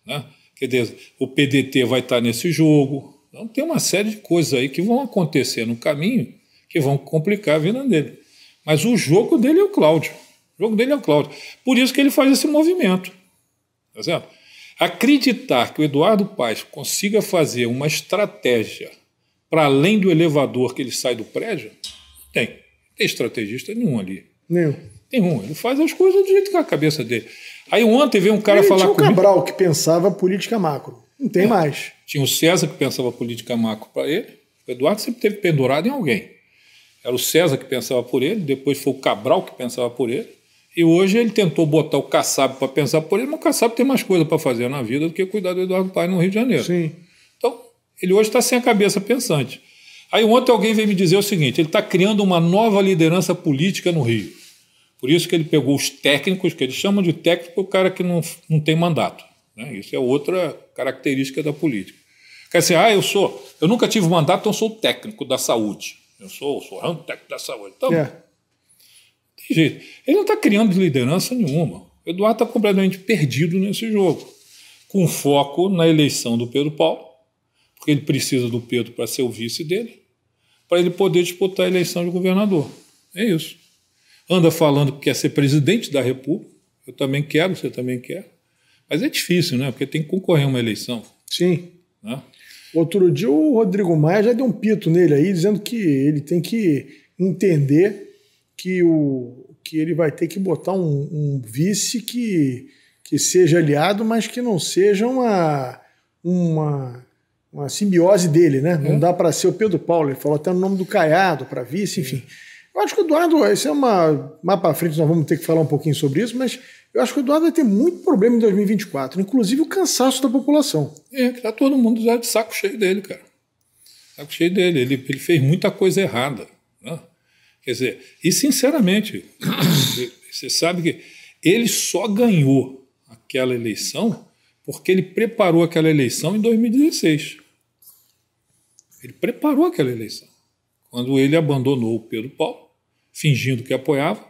Né? Quer dizer, o PDT vai estar tá nesse jogo. Então tem uma série de coisas aí que vão acontecer no caminho que vão complicar a vida dele. Mas o jogo dele é o Cláudio. O jogo dele é o Cláudio. Por isso que ele faz esse movimento. Tá certo? Acreditar que o Eduardo Paes consiga fazer uma estratégia para além do elevador que ele sai do prédio, tem. Não tem estrategista nenhum ali. Não nenhum. Ele faz as coisas do jeito que a cabeça dele. Aí ontem veio um cara ele falar tinha o comigo. Cabral que pensava política macro. Não tem é. mais. Tinha o César que pensava política macro para ele. O Eduardo sempre teve pendurado em alguém. Era o César que pensava por ele, depois foi o Cabral que pensava por ele. E hoje ele tentou botar o Kassab para pensar por ele, mas o Kassab tem mais coisa para fazer na vida do que cuidar do Eduardo Paes no Rio de Janeiro. Sim. Então, ele hoje está sem a cabeça pensante. Aí ontem alguém veio me dizer o seguinte: ele está criando uma nova liderança política no Rio. Por isso que ele pegou os técnicos, que eles chamam de técnico o cara que não, não tem mandato. Né? Isso é outra característica da política. Quer dizer, ah, eu sou, eu nunca tive mandato, então sou técnico da saúde. Eu sou, sou ramo técnico da saúde. Então, é. tem jeito. Ele não está criando liderança nenhuma. O Eduardo está completamente perdido nesse jogo, com foco na eleição do Pedro Paulo, porque ele precisa do Pedro para ser o vice dele, para ele poder disputar a eleição de governador. É isso anda falando que quer ser presidente da República. Eu também quero, você também quer. Mas é difícil, né? Porque tem que concorrer a uma eleição. Sim. Né? Outro dia o Rodrigo Maia já deu um pito nele aí, dizendo que ele tem que entender que, o, que ele vai ter que botar um, um vice que, que seja aliado, mas que não seja uma, uma, uma simbiose dele, né? É. Não dá para ser o Pedro Paulo. Ele falou até o no nome do Caiado para vice, enfim. Eu acho que o Eduardo, esse é uma. Mais para frente nós vamos ter que falar um pouquinho sobre isso, mas eu acho que o Eduardo vai ter muito problema em 2024, inclusive o cansaço da população. É, que tá todo mundo já de saco cheio dele, cara. Saco cheio dele. Ele, ele fez muita coisa errada. Né? Quer dizer, e sinceramente, [coughs] você sabe que ele só ganhou aquela eleição porque ele preparou aquela eleição em 2016. Ele preparou aquela eleição. Quando ele abandonou o Pedro Paulo fingindo que apoiava.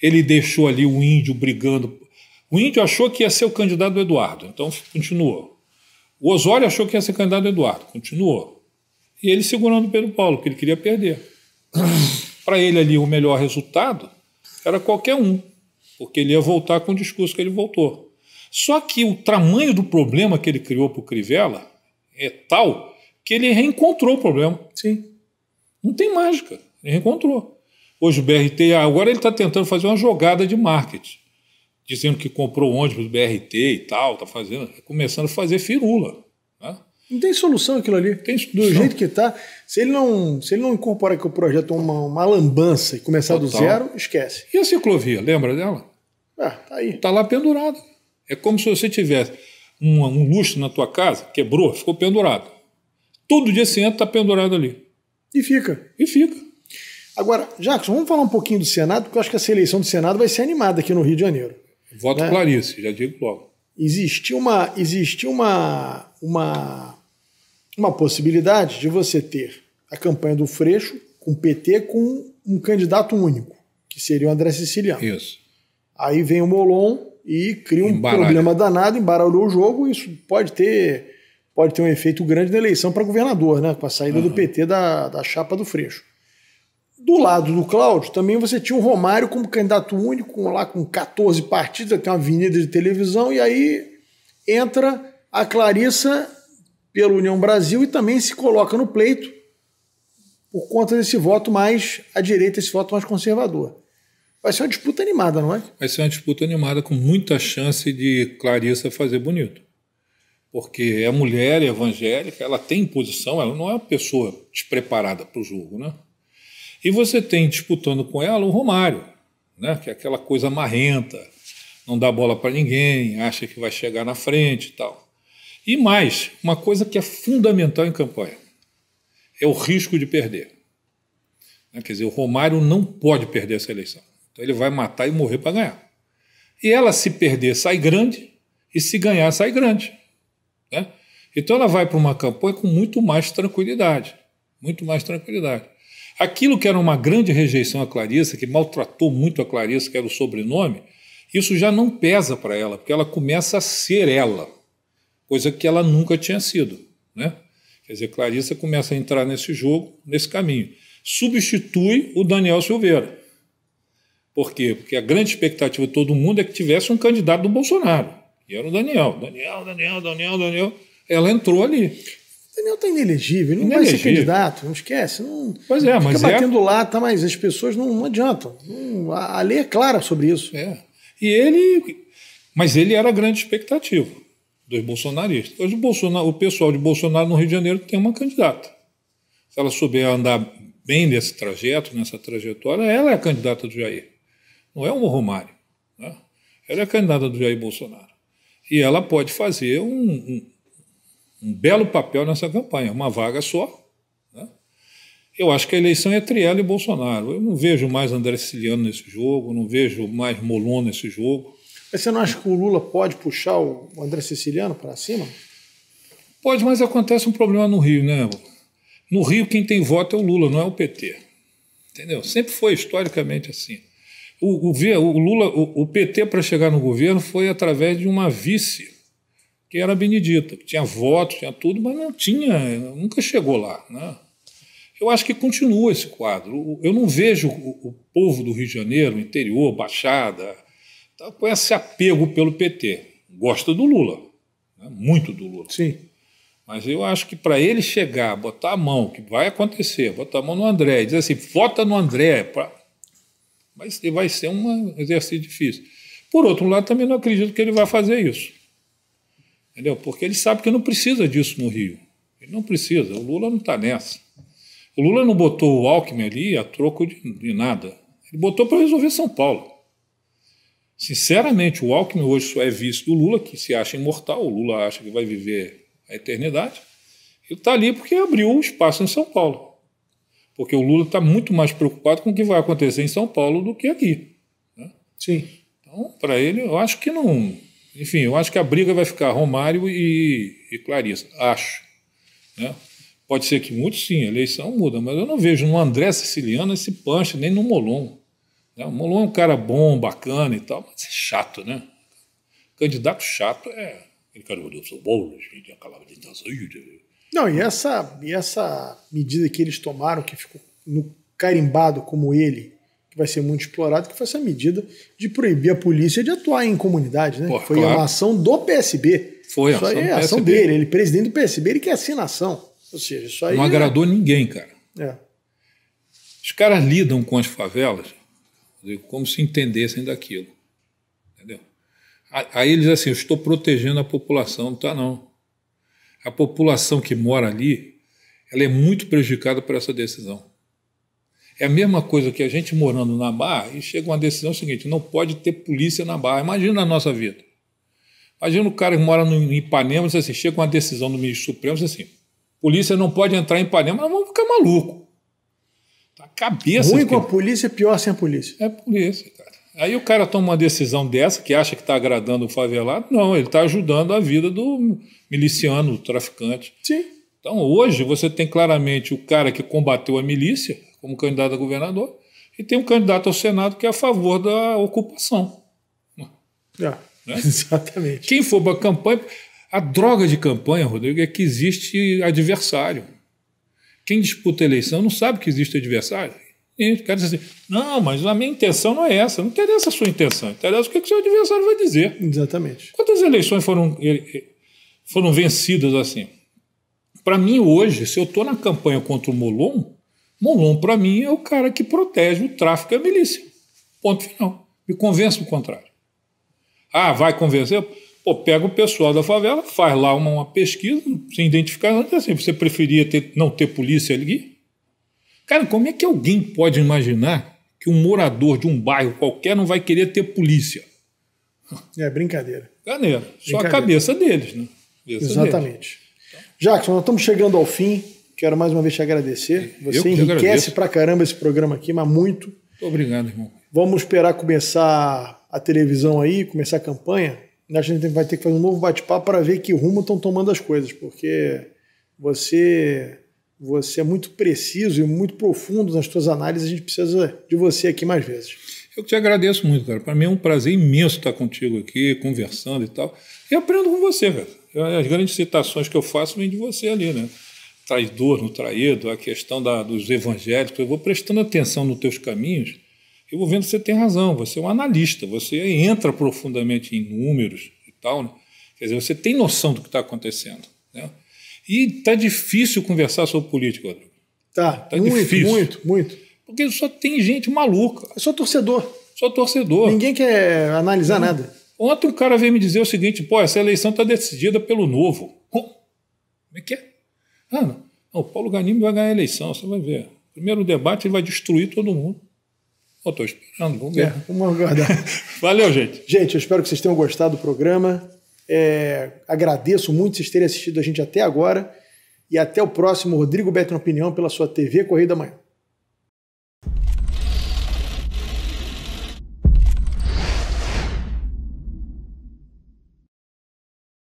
Ele deixou ali o índio brigando. O índio achou que ia ser o candidato do Eduardo, então continuou. O Osório achou que ia ser candidato do Eduardo, continuou. E ele segurando o Pedro Paulo, que ele queria perder. [coughs] Para ele ali, o melhor resultado era qualquer um, porque ele ia voltar com o discurso que ele voltou. Só que o tamanho do problema que ele criou para o Crivella é tal que ele reencontrou o problema. Sim. Não tem mágica, ele reencontrou. Hoje o BRT, agora ele está tentando fazer uma jogada de marketing, dizendo que comprou ônibus BRT e tal, está fazendo, começando a fazer firula. Né? Não tem solução aquilo ali. Tem solução. Do jeito que está, se ele não se ele não incorporar que o projeto é uma, uma lambança e começar Total. do zero, esquece. E a ciclovia, lembra dela? Ah, tá aí. Está lá pendurada. É como se você tivesse um, um lustre na tua casa, quebrou, ficou pendurado. Todo dia você entra, está pendurado ali. E fica. E fica. Agora, Jackson, vamos falar um pouquinho do Senado, porque eu acho que a seleção do Senado vai ser animada aqui no Rio de Janeiro. Voto né? Clarice, já digo logo. Existia uma, existia uma, uma, uma possibilidade de você ter a campanha do Freixo com o PT com um candidato único, que seria o André Siciliano. Isso. Aí vem o Molon e cria um Embaralha. problema danado, embaralhou o jogo, e isso pode ter pode ter um efeito grande na eleição para governador, né? Com a saída uhum. do PT da, da chapa do Freixo. Do lado do Cláudio, também você tinha o Romário como candidato único, lá com 14 partidos, até uma avenida de televisão, e aí entra a Clarissa pela União Brasil e também se coloca no pleito por conta desse voto mais à direita, esse voto mais conservador. Vai ser uma disputa animada, não é? Vai ser uma disputa animada com muita chance de Clarissa fazer bonito. Porque é mulher evangélica, ela tem posição, ela não é uma pessoa despreparada para o jogo, né? E você tem disputando com ela o Romário, né? que é aquela coisa marrenta, não dá bola para ninguém, acha que vai chegar na frente e tal. E mais, uma coisa que é fundamental em campanha é o risco de perder. Né, quer dizer, o Romário não pode perder essa eleição. Então ele vai matar e morrer para ganhar. E ela, se perder, sai grande, e se ganhar, sai grande. Né? Então ela vai para uma campanha com muito mais tranquilidade. Muito mais tranquilidade. Aquilo que era uma grande rejeição à Clarissa, que maltratou muito a Clarissa, que era o sobrenome, isso já não pesa para ela, porque ela começa a ser ela, coisa que ela nunca tinha sido. Né? Quer dizer, Clarissa começa a entrar nesse jogo, nesse caminho. Substitui o Daniel Silveira. Por quê? Porque a grande expectativa de todo mundo é que tivesse um candidato do Bolsonaro, e era o Daniel. Daniel, Daniel, Daniel, Daniel. Ela entrou ali. Daniel está inelegível, ele não inelegível. vai ser candidato, não esquece. Não, pois é, mas. Fica é... batendo lá, tá, mas as pessoas não, não adiantam. Não, a, a lei é clara sobre isso. É. E ele. Mas ele era a grande expectativa dos bolsonaristas. Hoje o, Bolsonaro, o pessoal de Bolsonaro no Rio de Janeiro tem uma candidata. Se ela souber andar bem nesse trajeto, nessa trajetória, ela é a candidata do Jair. Não é o Romário. Né? Ela é a candidata do Jair Bolsonaro. E ela pode fazer um, um um belo papel nessa campanha, uma vaga só. Né? Eu acho que a eleição é entre ela e Bolsonaro. Eu não vejo mais André Siciliano nesse jogo, não vejo mais Molon nesse jogo. Mas você não acha que o Lula pode puxar o André Siciliano para cima? Pode, mas acontece um problema no Rio, né? No Rio, quem tem voto é o Lula, não é o PT. Entendeu? Sempre foi historicamente assim. O, o, o Lula, o, o PT para chegar no governo foi através de uma vice que era benedita, que tinha votos, tinha tudo, mas não tinha, nunca chegou lá. Né? Eu acho que continua esse quadro. Eu não vejo o povo do Rio de Janeiro, interior, Baixada, tá com esse apego pelo PT. Gosta do Lula, né? muito do Lula. Sim. Mas eu acho que para ele chegar, botar a mão, que vai acontecer, botar a mão no André, dizer assim, vota no André, pra... mas vai ser um exercício difícil. Por outro lado, também não acredito que ele vai fazer isso. Entendeu? Porque ele sabe que não precisa disso no Rio. Ele não precisa. O Lula não está nessa. O Lula não botou o Alckmin ali a troco de, de nada. Ele botou para resolver São Paulo. Sinceramente, o Alckmin hoje só é visto do Lula, que se acha imortal, o Lula acha que vai viver a eternidade. Ele está ali porque abriu um espaço em São Paulo. Porque o Lula está muito mais preocupado com o que vai acontecer em São Paulo do que aqui. Né? Sim. Então, para ele, eu acho que não enfim, eu acho que a briga vai ficar Romário e, e Clarissa, acho. Né? Pode ser que mude, sim, a eleição muda, mas eu não vejo no André Siciliano esse punch, nem no Molon. Né? O Molon é um cara bom, bacana e tal, mas é chato, né? Candidato chato é. Ele cara, eu sou bom, né, gente, é aquela Não, e essa, e essa medida que eles tomaram, que ficou no, carimbado como ele, vai ser muito explorado, que foi essa medida de proibir a polícia de atuar em comunidade, né? Porra, foi claro. uma ação do PSB. Foi, isso a ação, aí é a ação dele, ele presidente do PSB, ele quer é assinar ação. Ou seja, isso aí. Não é- agradou é... ninguém, cara. É. Os caras lidam com as favelas como se entendessem daquilo. Entendeu? Aí eles assim, eu estou protegendo a população, não está não. A população que mora ali, ela é muito prejudicada por essa decisão. É a mesma coisa que a gente morando na Barra e chega uma decisão é seguinte: não pode ter polícia na Barra. Imagina a nossa vida. Imagina o cara que mora no Ipanema, e assim, chega uma decisão do ministro Supremo, diz assim: polícia não pode entrar em Ipanema, nós vamos ficar maluco. A tá, cabeça. Ruim com a polícia é pior sem a polícia. É polícia, cara. Aí o cara toma uma decisão dessa, que acha que está agradando o favelado. Não, ele está ajudando a vida do miliciano, do traficante. Sim. Então hoje você tem claramente o cara que combateu a milícia como candidato a governador, e tem um candidato ao Senado que é a favor da ocupação. É, né? [laughs] Exatamente. Quem for para a campanha. A droga de campanha, Rodrigo, é que existe adversário. Quem disputa a eleição não sabe que existe adversário. E o cara diz assim: não, mas a minha intenção não é essa. Não interessa a sua intenção, interessa o que, que o seu adversário vai dizer. Exatamente. Quantas eleições foram, eh, eh, foram vencidas assim? Para mim, hoje, se eu estou na campanha contra o Molon, Molon, para mim, é o cara que protege o tráfico e a milícia. Ponto final. Me convence o contrário. Ah, vai convencer? Pô, pega o pessoal da favela, faz lá uma, uma pesquisa, sem identificar, assim, você preferia ter, não ter polícia ali? Cara, como é que alguém pode imaginar que um morador de um bairro qualquer não vai querer ter polícia? É brincadeira. Brincadeira. Só a cabeça deles, né? Cabeça Exatamente. Deles. Jackson, nós estamos chegando ao fim. Quero mais uma vez te agradecer. Você eu enriquece pra caramba esse programa aqui, mas muito. Obrigado, irmão. Vamos esperar começar a televisão aí, começar a campanha. A gente vai ter que fazer um novo bate-papo para ver que rumo estão tomando as coisas, porque você você é muito preciso e muito profundo nas suas análises. A gente precisa de você aqui mais vezes. Eu te agradeço muito, cara. Para mim é um prazer imenso estar contigo aqui, conversando e tal. E aprendo com você, velho. As grandes citações que eu faço vêm de você ali, né? traidor, no traído, a questão da, dos evangélicos. Eu vou prestando atenção nos teus caminhos, eu vou vendo que você tem razão, você é um analista, você entra profundamente em números e tal. Né? Quer dizer, você tem noção do que está acontecendo. Né? E tá difícil conversar sobre política, Rodrigo. Tá, tá muito, difícil. muito, muito. Porque só tem gente maluca. Eu sou torcedor. Sou torcedor. Ninguém quer analisar Não. nada. Ontem o cara veio me dizer o seguinte: pô, essa eleição está decidida pelo novo. Como é que é? Ah, não. não o Paulo Ganimi vai ganhar a eleição, você vai ver. Primeiro debate ele vai destruir todo mundo. Eu estou esperando, vamos ver. É, vamos aguardar. [laughs] Valeu, gente. Gente, eu espero que vocês tenham gostado do programa. É, agradeço muito vocês terem assistido a gente até agora. E até o próximo Rodrigo Beto na Opinião pela sua TV Corrida da Manhã.